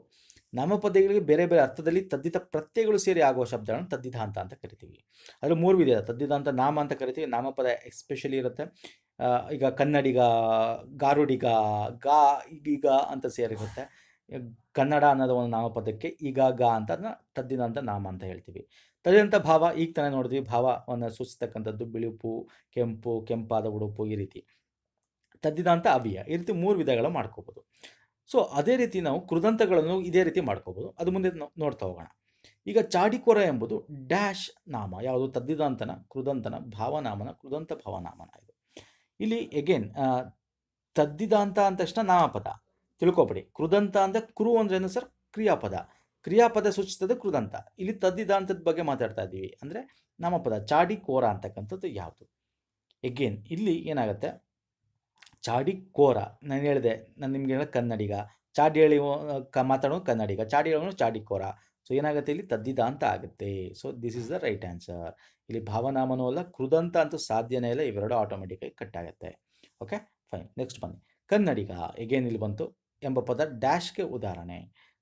[SPEAKER 1] ನಾಮಪದಗಳಿಗೆ ಬೇರೆ ಬೇರೆ ಅರ್ಥದಲ್ಲಿ ತದ್ದಿತ ಪ್ರತ್ಯಯಗಳು ಸೇರಿ ಆಗುವ ಶಬ್ದಗಳನ್ನು ತದ್ದಿದಾಂತ ಅಂತ ಕರಿತೀವಿ ಅದರಲ್ಲಿ ಮೂರು ವಿಧ ತದ್ದಿದಾಂತ ನಾಮ ಅಂತ ಕರಿತೀವಿ ನಾಮಪದ ಎಸ್ಪೆಷಲಿ ಇರುತ್ತೆ ಈಗ ಕನ್ನಡಿಗ ಗಾರುಡಿಗ ಗಾ ಈಗ ಅಂತ ಸೇರಿರುತ್ತೆ ಕನ್ನಡ ಅನ್ನೋದು ಒಂದು ನಾಮಪದಕ್ಕೆ ಈಗ ಗಾ ಅಂತ ಅದನ್ನ ತದ್ದಿದಾಂತ ನಾಮ ಅಂತ ಹೇಳ್ತೀವಿ ತದಂಥ ಭಾವ ಈಗ ತಾನೇ ನೋಡಿದ್ವಿ ಭಾವವನ್ನು ಸೂಚಿಸ್ತಕ್ಕಂಥದ್ದು ಬಿಳುಪು ಕೆಂಪು ಕೆಂಪಾದ ಉಡುಪು ಈ ರೀತಿ ತದ್ದಿದಂಥ ಅವಿಯ ಈ ರೀತಿ ಮೂರು ವಿಧಗಳು ಮಾಡ್ಕೋಬೋದು ಸೊ ಅದೇ ರೀತಿ ನಾವು ಕೃದಂತಗಳನ್ನು ಇದೇ ರೀತಿ ಮಾಡ್ಕೋಬೋದು ಅದು ಮುಂದೆ ನೋಡ್ತಾ ಹೋಗೋಣ ಈಗ ಚಾಡಿಕೊರ ಎಂಬುದು ಡ್ಯಾಶ್ ನಾಮ ಯಾವುದು ತದ್ದಿದಾಂತನ ಕೃದಂತನ ಭಾವನಾಮನ ಕೃದಂತ ಭಾವನಾಮನ ಇದು ಇಲ್ಲಿ ಎಗೇನ್ ತದ್ದಿದಾಂತ ಅಂದ ತಕ್ಷಣ ನಾಮಪದ ತಿಳ್ಕೊಬೇಡಿ ಕೃದಂತ ಅಂದರೆ ಕ್ರು ಅಂದ್ರೇನು ಸರ್ ಕ್ರಿಯಾಪದ ಕ್ರಿಯಾಪದ ಸೂಚಿಸ್ತದೆ ಕೃದಂತ ಇಲ್ಲಿ ತದ್ದಿದಾಂತದ ಬಗ್ಗೆ ಮಾತಾಡ್ತಾ ಇದ್ದೀವಿ ಅಂದರೆ ನಾಮಪದ ಚಾಡಿ ಕೋರ ಅಂತಕ್ಕಂಥದ್ದು ಯಾವುದು ಎಗೇನ್ ಇಲ್ಲಿ ಏನಾಗುತ್ತೆ ಚಾಡಿ ಕೋರ ನಾನು ಹೇಳಿದೆ ನಾನು ನಿಮ್ಗೆ ಹೇಳ ಕನ್ನಡಿಗ ಚಾಡಿ ಹೇಳಿ ಕ ಮಾತಾಡೋನು ಕನ್ನಡಿಗ ಚಾಡಿ ಚಾಡಿ ಕೋರ ಸೊ ಏನಾಗುತ್ತೆ ಇಲ್ಲಿ ತದ್ದಿದಾಂತ ಆಗುತ್ತೆ so this is the right answer ಇಲ್ಲಿ ಭಾವನಾಮನೂ ಅಲ್ಲ ಕೃದಂತ ಅಂತೂ ಸಾಧ್ಯನೇ ಇಲ್ಲ ಇವೆರಡೂ ಆಟೋಮೆಟಿಕಾಗಿ ಕಟ್ ಆಗುತ್ತೆ ಓಕೆ ಫೈನ್ ನೆಕ್ಸ್ಟ್ ಬನ್ನಿ ಕನ್ನಡಿಗ ಎಗೇನ್ ಇಲ್ಲಿ ಬಂತು ಎಂಬ ಪದ ಡ್ಯಾಶ್ಗೆ ಉದಾಹರಣೆ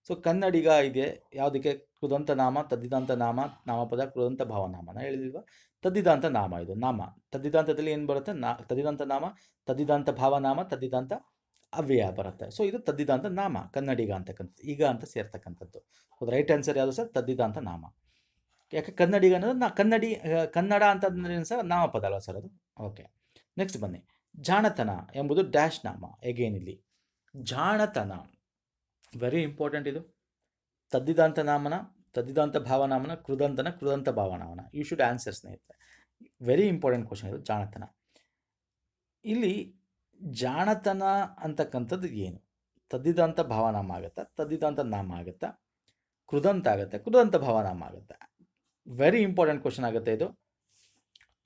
[SPEAKER 1] ಸೊ ಕನ್ನಡಿಗ ಇದೆ ಯಾವುದಕ್ಕೆ ಕೃದಂತ ನಾಮ ತದ್ದಿದಾಂತ ನಾಮ ನಾಮಪದ ಕೃದಂತ ಭಾವನಾಮ ನಾ ಹೇಳಿಲ್ವಾ ತದ್ದಿದಾಂತ ನಾಮ ಇದು ನಾಮ ತದ್ದಿದಾಂತದಲ್ಲಿ ಏನು ಬರುತ್ತೆ ನಾ ತದ್ದಿದಾಂತ ನಾಮ ತದ್ದಿದಾಂತ ಭಾವನಾಮ ತದ್ದಿದಾಂತ ಅವ್ಯಯ ಬರುತ್ತೆ ಸೊ ಇದು ತದ್ದಿದಾಂತ ನಾಮ ಕನ್ನಡಿಗ ಅಂತಕ್ಕಂಥದ್ದು ಈಗ ಅಂತ ಸೇರ್ತಕ್ಕಂಥದ್ದು ರೈಟ್ ಆನ್ಸರ್ ಯಾವುದು ಸರ್ ತದ್ದಿದಾಂತ ನಾಮ ಯಾಕೆ ಕನ್ನಡಿಗ ಅನ್ನೋದು ನಾ ಕನ್ನಡಿ ಕನ್ನಡ ಅಂತಂದ್ರೆ ಏನು ಸರ್ ನಾಮಪದ ಅಲ್ವಾ ಸರ್ ಅದು ಓಕೆ ನೆಕ್ಸ್ಟ್ ಬನ್ನಿ ಜಾಣತನ ಎಂಬುದು ಡ್ಯಾಶ್ ನಾಮ ಎಗೇನ್ ಇಲ್ಲಿ ಜಾಣತನ ವೆರಿ ಇಂಪಾರ್ಟೆಂಟ್ ಇದು ತದ್ದಿದಾಂತ ನಾಮನ ತದ್ದಿದಾಂತ ಭಾವನಾಮನ ಕೃದಂತನ ಕೃದಂತ ಭಾವನಾಮನ ಯು ಶುಡ್ ಆನ್ಸರ್ ಸ್ನೇಹಿತರೆ ವೆರಿ ಇಂಪಾರ್ಟೆಂಟ್ ಕ್ವಶನ್ ಇದು ಜಾಣತನ ಇಲ್ಲಿ ಜಾಣತನ ಅಂತಕ್ಕಂಥದ್ದು ಏನು ತದ್ದಿದಾಂತ ಭಾವನಾಮ ಆಗುತ್ತಾ ತದ್ದಿದಾಂತ ನಾಮ ಆಗುತ್ತಾ ಕೃದಂತ ಆಗುತ್ತೆ ಕೃದಂತ ಭಾವನಾಮ ಆಗುತ್ತೆ ವೆರಿ ಇಂಪಾರ್ಟೆಂಟ್ ಕ್ವಶನ್ ಆಗುತ್ತೆ ಇದು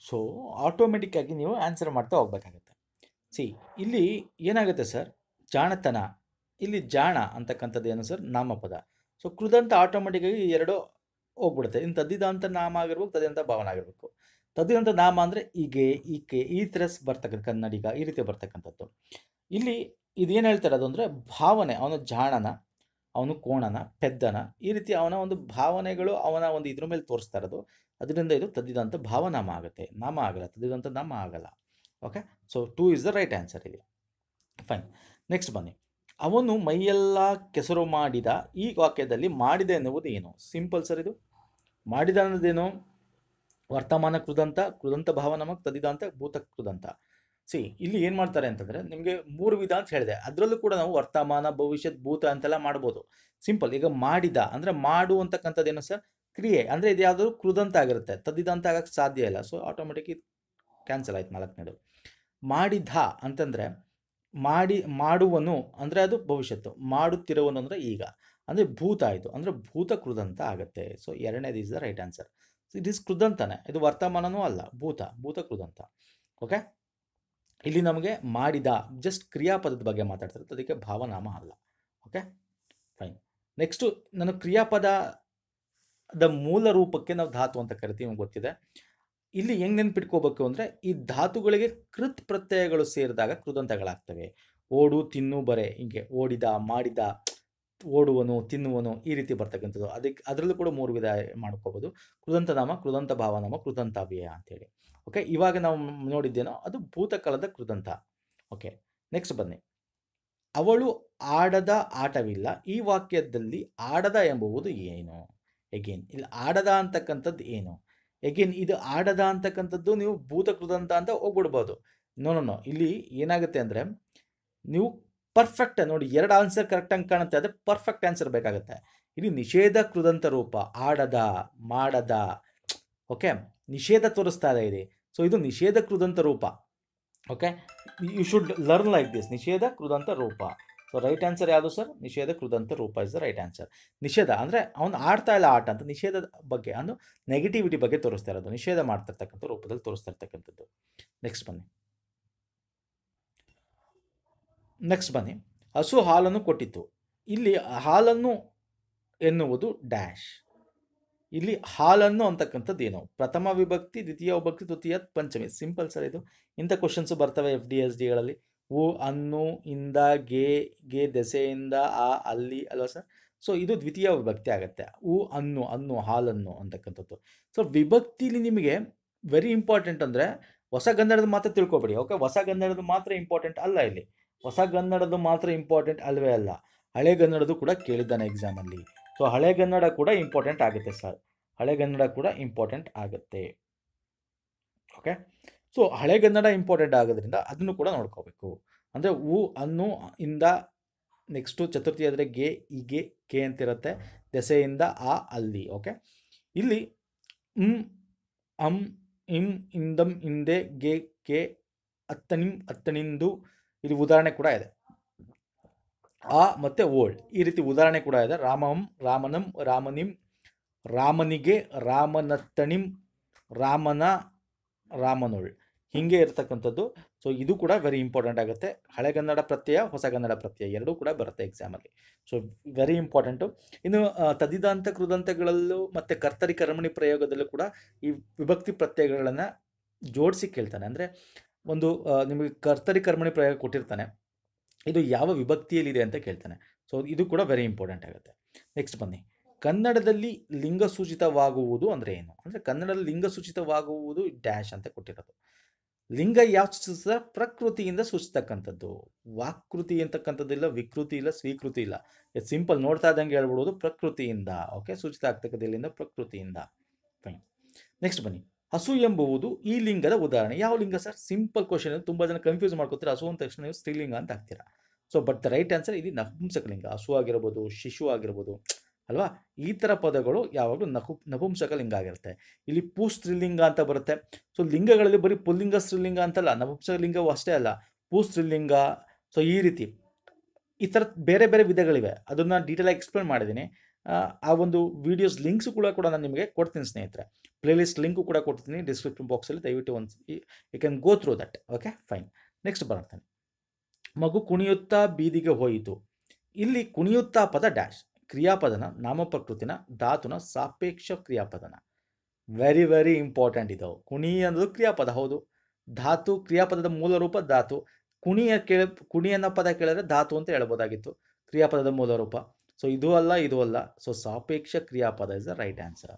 [SPEAKER 1] ಸೊ ಆಟೋಮೆಟಿಕ್ಕಾಗಿ ನೀವು ಆನ್ಸರ್ ಮಾಡ್ತಾ ಹೋಗ್ಬೇಕಾಗತ್ತೆ ಸಿ ಇಲ್ಲಿ ಏನಾಗುತ್ತೆ ಸರ್ ಜಾಣತನ ಇಲ್ಲಿ ಜಾಣ ಅಂತಕ್ಕಂಥದ್ದು ಏನು ಸರ್ ನಾಮಪದ ಸೊ ಕೃದಂತ ಆಟೋಮೆಟಿಕ್ಕಾಗಿ ಎರಡು ಹೋಗ್ಬಿಡುತ್ತೆ ಇನ್ನು ತದ್ದಿದ್ದಂಥ ನಾಮ ಆಗಿರ್ಬೇಕು ತದ್ದಂಥ ಭಾವನೆ ಆಗಿರ್ಬೇಕು ತದ್ದಿದಂಥ ನಾಮ ಅಂದರೆ ಈಗೆ ಈಕೆ ಈ ಥರಸ್ ಬರ್ತಕ್ಕಂಥ ಕನ್ನಡಿಗ ಈ ರೀತಿ ಬರ್ತಕ್ಕಂಥದ್ದು ಇಲ್ಲಿ ಇದೇನು ಹೇಳ್ತಾರೆ ಅದು ಅಂದರೆ ಭಾವನೆ ಅವನ ಜಾಣನ ಅವನು ಕೋಣನ ಪೆದ್ದನ ಈ ರೀತಿ ಅವನ ಒಂದು ಭಾವನೆಗಳು ಅವನ ಒಂದು ಇದ್ರ ಮೇಲೆ ತೋರಿಸ್ತಾ ಇರೋದು ಅದರಿಂದ ಇದು ತದ್ದಿದಂಥ ಭಾವನಾಮ ಆಗುತ್ತೆ ನಾಮ ಆಗಲ್ಲ ತದ್ದಿದಂಥ ನಾಮ ಆಗಲ್ಲ okay so two is the right answer ಇಲ್ಲಿ ಫೈನ್ ನೆಕ್ಸ್ಟ್ ಬನ್ನಿ ಅವನು ಮೈಯೆಲ್ಲ ಕೆಸರು ಮಾಡಿದ ಈ ವಾಕ್ಯದಲ್ಲಿ ಮಾಡಿದೆ ಎನ್ನುವುದು ಏನು ಸಿಂಪಲ್ ಸರ್ ಇದು ಮಾಡಿದ ಅನ್ನೋದೇನು ವರ್ತಮಾನ ಕೃದಂತ ಕೃದಂತ ಭಾವನಾಮಕ್ ಅಂತ ಭೂತ ಕೃದಂತ ಸಿ ಇಲ್ಲಿ ಏನು ಮಾಡ್ತಾರೆ ಅಂತಂದರೆ ನಿಮಗೆ ಮೂರು ವಿಧ ಅಂತ ಹೇಳಿದೆ ಅದರಲ್ಲೂ ಕೂಡ ನಾವು ವರ್ತಮಾನ ಭವಿಷ್ಯದ ಭೂತ ಅಂತೆಲ್ಲ ಮಾಡ್ಬೋದು ಸಿಂಪಲ್ ಈಗ ಮಾಡಿದ ಅಂದರೆ ಮಾಡು ಅಂತಕ್ಕಂಥದ್ದೇನು ಸರ್ ಕ್ರಿಯೆ ಅಂದರೆ ಇದು ಯಾವುದಾದ್ರು ಕೃದಂತ ಆಗಿರುತ್ತೆ ತದ್ದಿದಂತ ಆಗಕ್ಕೆ ಸಾಧ್ಯ ಇಲ್ಲ ಸೊ ಆಟೋಮೆಟಿಕ್ ಕ್ಯಾನ್ಸಲ್ ಆಯ್ತು ನಾಲ್ಕನೇದು ಮಾಡಿದ ಅಂತಂದರೆ ಮಾಡಿ ಮಾಡುವನು ಅಂದರೆ ಅದು ಭವಿಷ್ಯತ್ತು ಮಾಡುತ್ತಿರುವನು ಅಂದರೆ ಈಗ ಅಂದರೆ ಭೂತ ಆಯಿತು ಅಂದರೆ ಭೂತ ಕೃದಂತ ಆಗುತ್ತೆ ಸೊ ಎರಡನೇದು is the right answer so it is ಕೃದಂತನೇ ಇದು ವರ್ತಮಾನನೂ ಅಲ್ಲ ಭೂತ ಭೂತ ಕೃದಂತ ಓಕೆ ಇಲ್ಲಿ ನಮಗೆ ಮಾಡಿದ ಜಸ್ಟ್ ಕ್ರಿಯಾಪದದ ಬಗ್ಗೆ ಮಾತಾಡ್ತಾರೆ ಅದಕ್ಕೆ ಭಾವನಾಮ ಅಲ್ಲ ಓಕೆ ಫೈನ್ ನೆಕ್ಸ್ಟು ನಾನು ಕ್ರಿಯಾಪದ ಮೂಲ ರೂಪಕ್ಕೆ ನಾವು ಧಾತು ಅಂತ ಕರಿತೀವಿ ಗೊತ್ತಿದೆ ಇಲ್ಲಿ ಹೆಂಗ್ ನೆನ್ಪಿಟ್ಕೋಬೇಕು ಅಂದರೆ ಈ ಧಾತುಗಳಿಗೆ ಕೃತ್ ಪ್ರತ್ಯಯಗಳು ಸೇರಿದಾಗ ಕೃದಂತಗಳಾಗ್ತವೆ ಓಡು ತಿನ್ನು ಬರೆ ಹಿಂಗೆ ಓಡಿದ ಮಾಡಿದ ಓಡುವನು ತಿನ್ನುವನು ಈ ರೀತಿ ಬರ್ತಕ್ಕಂಥದ್ದು ಅದಕ್ಕೆ ಅದರಲ್ಲೂ ಕೂಡ ಮೂರು ವಿಧ ಮಾಡ್ಕೋಬೋದು ಕೃದಂತನಾಮ ಕೃದಂತ ಭಾವನಾಮ ಕೃದಂತಾವ್ಯಯ ಅಂತೇಳಿ ಓಕೆ ಇವಾಗ ನಾವು ನೋಡಿದ್ದೇನೋ ಅದು ಭೂತಕಾಲದ ಕೃದಂತ ಓಕೆ ನೆಕ್ಸ್ಟ್ ಬನ್ನಿ ಅವಳು ಆಡದ ಆಟವಿಲ್ಲ ಈ ವಾಕ್ಯದಲ್ಲಿ ಆಡದ ಎಂಬುವುದು ಏನು ಎಗೇನ್ ಇಲ್ಲಿ ಆಡದ ಅಂತಕ್ಕಂಥದ್ದು ಏನು ಎಗೇನ್ ಇದು ಆಡದ ಅಂತಕ್ಕಂಥದ್ದು ನೀವು ಭೂತಕೃದಂತ ಅಂತ ಹೋಗ್ಬಿಡ್ಬೋದು ನೋಡೋಣ ಇಲ್ಲಿ ಏನಾಗುತ್ತೆ ಅಂದರೆ ನೀವು ಪರ್ಫೆಕ್ಟ್ ನೋಡಿ ಎರಡು ಆನ್ಸರ್ ಕರೆಕ್ಟ್ ಕರೆಕ್ಟಾಗಿ ಕಾಣುತ್ತೆ ಆದರೆ ಪರ್ಫೆಕ್ಟ್ ಆನ್ಸರ್ ಬೇಕಾಗುತ್ತೆ ಇಲ್ಲಿ ನಿಷೇಧ ಕೃದಂತ ರೂಪ ಆಡದ ಮಾಡದ ಓಕೆ ನಿಷೇಧ ತೋರಿಸ್ತಾ ಇದೆ ಇಲ್ಲಿ ಸೊ ಇದು ನಿಷೇಧ ಕೃದಂತ ರೂಪ okay you should learn like this ನಿಷೇಧ ಕೃದಂತ ರೂಪ ಸೊ ರೈಟ್ ಆನ್ಸರ್ ಯಾವುದು ಸರ್ ನಿಷೇಧ ಕೃದಂತ ರೂಪ ಇಸ್ ದ ರೈಟ್ ಆನ್ಸರ್ ನಿಷೇಧ ಅಂದರೆ ಅವನು ಆಡ್ತಾ ಇಲ್ಲ ಆಟ ಅಂತ ನಿಷೇಧದ ಬಗ್ಗೆ ಅಂದರೆ ನೆಗೆಟಿವಿಟಿ ಬಗ್ಗೆ ತೋರಿಸ್ತಾ ಇರೋದು ನಿಷೇಧ ಮಾಡ್ತಿರ್ತಕ್ಕಂಥ ರೂಪದಲ್ಲಿ ತೋರಿಸ್ತಾ ಇರ್ತಕ್ಕಂಥದ್ದು ನೆಕ್ಸ್ಟ್ ಬನ್ನಿ ನೆಕ್ಸ್ಟ್ ಬನ್ನಿ ಹಸು ಹಾಲನ್ನು ಕೊಟ್ಟಿತ್ತು ಇಲ್ಲಿ ಹಾಲನ್ನು ಎನ್ನುವುದು ಡ್ಯಾಶ್ ಇಲ್ಲಿ ಹಾಲನ್ನು ಅಂತಕ್ಕಂಥದ್ದು ಏನು ಪ್ರಥಮ ವಿಭಕ್ತಿ ದ್ವಿತೀಯ ವಿಭಕ್ತಿ ತೃತೀಯ ಪಂಚಮಿ ಸಿಂಪಲ್ ಸರ್ ಇದು ಇಂಥ ಕ್ವಶನ್ಸು ಬರ್ತವೆ ಎಫ್ ಡಿ ಎಸ್ ಡಿಗಳಲ್ಲಿ ಉ ಅನ್ನು ಇಂದ ಗೆ ಗೆ ದೆಸೆಯಿಂದ ಆ ಅಲ್ಲಿ ಅಲ್ವಾ ಸರ್ ಸೊ ಇದು ದ್ವಿತೀಯ ವಿಭಕ್ತಿ ಆಗುತ್ತೆ ಉ ಅನ್ನು ಅನ್ನು ಹಾಲನ್ನು ಅಂತಕ್ಕಂಥದ್ದು ಸೊ ವಿಭಕ್ತಿಲಿ ನಿಮಗೆ ವೆರಿ ಇಂಪಾರ್ಟೆಂಟ್ ಅಂದರೆ ಹೊಸ ಗನ್ನಡದ ಮಾತ್ರ ತಿಳ್ಕೊಬೇಡಿ ಓಕೆ ಹೊಸ ಗನ್ನಡದ ಮಾತ್ರ ಇಂಪಾರ್ಟೆಂಟ್ ಅಲ್ಲ ಇಲ್ಲಿ ಹೊಸ ಗನ್ನಡದ್ದು ಮಾತ್ರ ಇಂಪಾರ್ಟೆಂಟ್ ಅಲ್ವೇ ಅಲ್ಲ ಹಳೆಗನ್ನಡದು ಕೂಡ ಕೇಳಿದ್ದಾನೆ ಎಕ್ಸಾಮಲ್ಲಿ ಸೊ ಹಳೆಗನ್ನಡ ಕೂಡ ಇಂಪಾರ್ಟೆಂಟ್ ಆಗುತ್ತೆ ಸರ್ ಹಳೆಗನ್ನಡ ಕೂಡ ಇಂಪಾರ್ಟೆಂಟ್ ಆಗುತ್ತೆ ಓಕೆ ಸೊ ಹಳೆಗನ್ನಡ ಇಂಪಾರ್ಟೆಂಟ್ ಆಗೋದ್ರಿಂದ ಅದನ್ನು ಕೂಡ ನೋಡ್ಕೋಬೇಕು ಅಂದರೆ ಉ ಅನ್ನು ಇಂದ ನೆಕ್ಸ್ಟು ಚತುರ್ಥಿ ಆದರೆ ಗೆ ಇಗೆ ಕೆ ಅಂತಿರುತ್ತೆ ದೆಸೆಯಿಂದ ಆ ಅಲ್ಲಿ ಓಕೆ ಇಲ್ಲಿ ಮ್ ಅಂ ಇಂ ಇಂದಂ ಹಿಂದೆ ಗೆ ಕೆ ಅತ್ತನಿಂ ಅತ್ತನಿಂದು ಇಲ್ಲಿ ಉದಾಹರಣೆ ಕೂಡ ಇದೆ ಆ ಮತ್ತು ಓಲ್ಡ್ ಈ ರೀತಿ ಉದಾಹರಣೆ ಕೂಡ ಇದೆ ರಾಮಂ ರಾಮನಂ ರಾಮನಿಂ ರಾಮನಿಗೆ ರಾಮನತ್ತಣಿಂ ರಾಮನ ರಾಮನುಳ್ ಹೀಗೆ ಇರತಕ್ಕಂಥದ್ದು ಸೊ ಇದು ಕೂಡ ವೆರಿ ಇಂಪಾರ್ಟೆಂಟ್ ಆಗುತ್ತೆ ಹಳೆಗನ್ನಡ ಪ್ರತ್ಯಯ ಹೊಸಗನ್ನಡ ಪ್ರತ್ಯಯ ಎರಡೂ ಕೂಡ ಬರುತ್ತೆ ಎಕ್ಸಾಮಲ್ಲಿ ಸೊ ವೆರಿ ಇಂಪಾರ್ಟೆಂಟು ಇನ್ನು ತದಿದಾಂತ ಕೃದಂತಗಳಲ್ಲೂ ಮತ್ತು ಕರ್ತರಿ ಕರ್ಮಣಿ ಪ್ರಯೋಗದಲ್ಲೂ ಕೂಡ ಈ ವಿಭಕ್ತಿ ಪ್ರತ್ಯಯಗಳನ್ನು ಜೋಡಿಸಿ ಕೇಳ್ತಾನೆ ಅಂದರೆ ಒಂದು ನಿಮಗೆ ಕರ್ತರಿ ಕರ್ಮಣಿ ಪ್ರಯೋಗ ಕೊಟ್ಟಿರ್ತಾನೆ ಇದು ಯಾವ ವಿಭಕ್ತಿಯಲ್ಲಿದೆ ಅಂತ ಕೇಳ್ತಾನೆ ಸೊ ಇದು ಕೂಡ ವೆರಿ ಇಂಪಾರ್ಟೆಂಟ್ ಆಗುತ್ತೆ ನೆಕ್ಸ್ಟ್ ಬನ್ನಿ ಕನ್ನಡದಲ್ಲಿ ಲಿಂಗಸೂಚಿತವಾಗುವುದು ಅಂದ್ರೆ ಏನು ಅಂದರೆ ಕನ್ನಡದಲ್ಲಿ ಲಿಂಗಸೂಚಿತವಾಗುವುದು ಡ್ಯಾಶ್ ಅಂತ ಕೊಟ್ಟಿರೋದು ಲಿಂಗ ಯಾವ ಸೂಚಿಸ ಪ್ರಕೃತಿಯಿಂದ ಸೂಚಿಸ್ತಕ್ಕಂಥದ್ದು ವಾಕೃತಿ ಅಂತಕ್ಕಂಥದ್ದು ಇಲ್ಲ ವಿಕೃತಿ ಇಲ್ಲ ಸ್ವೀಕೃತಿ ಇಲ್ಲ ಸಿಂಪಲ್ ನೋಡ್ತಾ ಇದ್ದಂಗೆ ಹೇಳ್ಬಿಡೋದು ಪ್ರಕೃತಿಯಿಂದ ಓಕೆ ಸೂಚಿತ ಆಗ್ತಕ್ಕಂಥ ಇಲ್ಲಿಂದ ಪ್ರಕೃತಿಯಿಂದ ಫೈನ್ ನೆಕ್ಸ್ಟ್ ಬನ್ನಿ ಹಸು ಎಂಬುವುದು ಈ ಲಿಂಗದ ಉದಾಹರಣೆ ಯಾವ ಲಿಂಗ ಸರ್ ಸಿಂಪಲ್ ಕ್ವಶನ್ ತುಂಬ ಜನ ಕನ್ಫ್ಯೂಸ್ ಮಾಡ್ಕೊತಾರೆ ಹಸು ಅಂತ ತಕ್ಷಣ ನೀವು ಸ್ತ್ರೀಲಿಂಗ ಅಂತ ಹಾಕ್ತೀರಾ so but the right answer ಇದು ಲಿಂಗ ಹಸು ಆಗಿರ್ಬೋದು ಶಿಶು ಆಗಿರ್ಬೋದು ಅಲ್ವಾ ಈ ಥರ ಪದಗಳು ಯಾವಾಗಲೂ ನಕು ನಪುಂಸಕ ಲಿಂಗ ಆಗಿರುತ್ತೆ ಇಲ್ಲಿ ಪೂ ಸ್ತ್ರೀಲಿಂಗ ಅಂತ ಬರುತ್ತೆ ಸೊ ಲಿಂಗಗಳಲ್ಲಿ ಬರೀ ಪುಲ್ಲಿಂಗ ಸ್ತ್ರೀಲಿಂಗ ಅಂತಲ್ಲ ನಪುಂಸಕ ಲಿಂಗವೂ ಅಷ್ಟೇ ಅಲ್ಲ ಪೂ ಸ್ತ್ರೀಲಿಂಗ ಸೊ ಈ ರೀತಿ ಈ ಥರ ಬೇರೆ ಬೇರೆ ವಿಧಗಳಿವೆ ಅದನ್ನು ಆಗಿ ಎಕ್ಸ್ಪ್ಲೇನ್ ಮಾಡಿದ್ದೀನಿ ಆ ಒಂದು ವೀಡಿಯೋಸ್ ಲಿಂಕ್ಸ್ ಕೂಡ ಕೂಡ ನಾನು ನಿಮಗೆ ಕೊಡ್ತೀನಿ ಸ್ನೇಹಿತರೆ ಪ್ಲೇಲಿಸ್ಟ್ ಲಿಂಕು ಕೂಡ ಕೊಡ್ತೀನಿ ಡಿಸ್ಕ್ರಿಪ್ಷನ್ ಬಾಕ್ಸಲ್ಲಿ ದಯವಿಟ್ಟು ಒಂದು you can go through that okay fine next ಬರ್ತಾನೆ ಮಗು ಕುಣಿಯುತ್ತಾ ಬೀದಿಗೆ ಹೋಯಿತು ಇಲ್ಲಿ ಕುಣಿಯುತ್ತಾ ಪದ ಡ್ಯಾಶ್ ಕ್ರಿಯಾಪದನ ನಾಮಪ್ರಕೃತಿನ ಧಾತುನ ಸಾಪೇಕ್ಷ ಕ್ರಿಯಾಪದನ ವೆರಿ ವೆರಿ ಇಂಪಾರ್ಟೆಂಟ್ ಇದು ಕುಣಿ ಅನ್ನೋದು ಕ್ರಿಯಾಪದ ಹೌದು ಧಾತು ಕ್ರಿಯಾಪದದ ಮೂಲ ರೂಪ ಧಾತು ಕುಣಿಯ ಕೇಳ ಕುಣಿ ಅನ್ನೋ ಪದ ಕೇಳಿದ್ರೆ ಧಾತು ಅಂತ ಹೇಳ್ಬೋದಾಗಿತ್ತು ಕ್ರಿಯಾಪದದ ಮೂಲ ರೂಪ ಸೊ ಇದು ಅಲ್ಲ ಇದು ಅಲ್ಲ ಸೊ ಸಾಪೇಕ್ಷ ಕ್ರಿಯಾಪದ is the right answer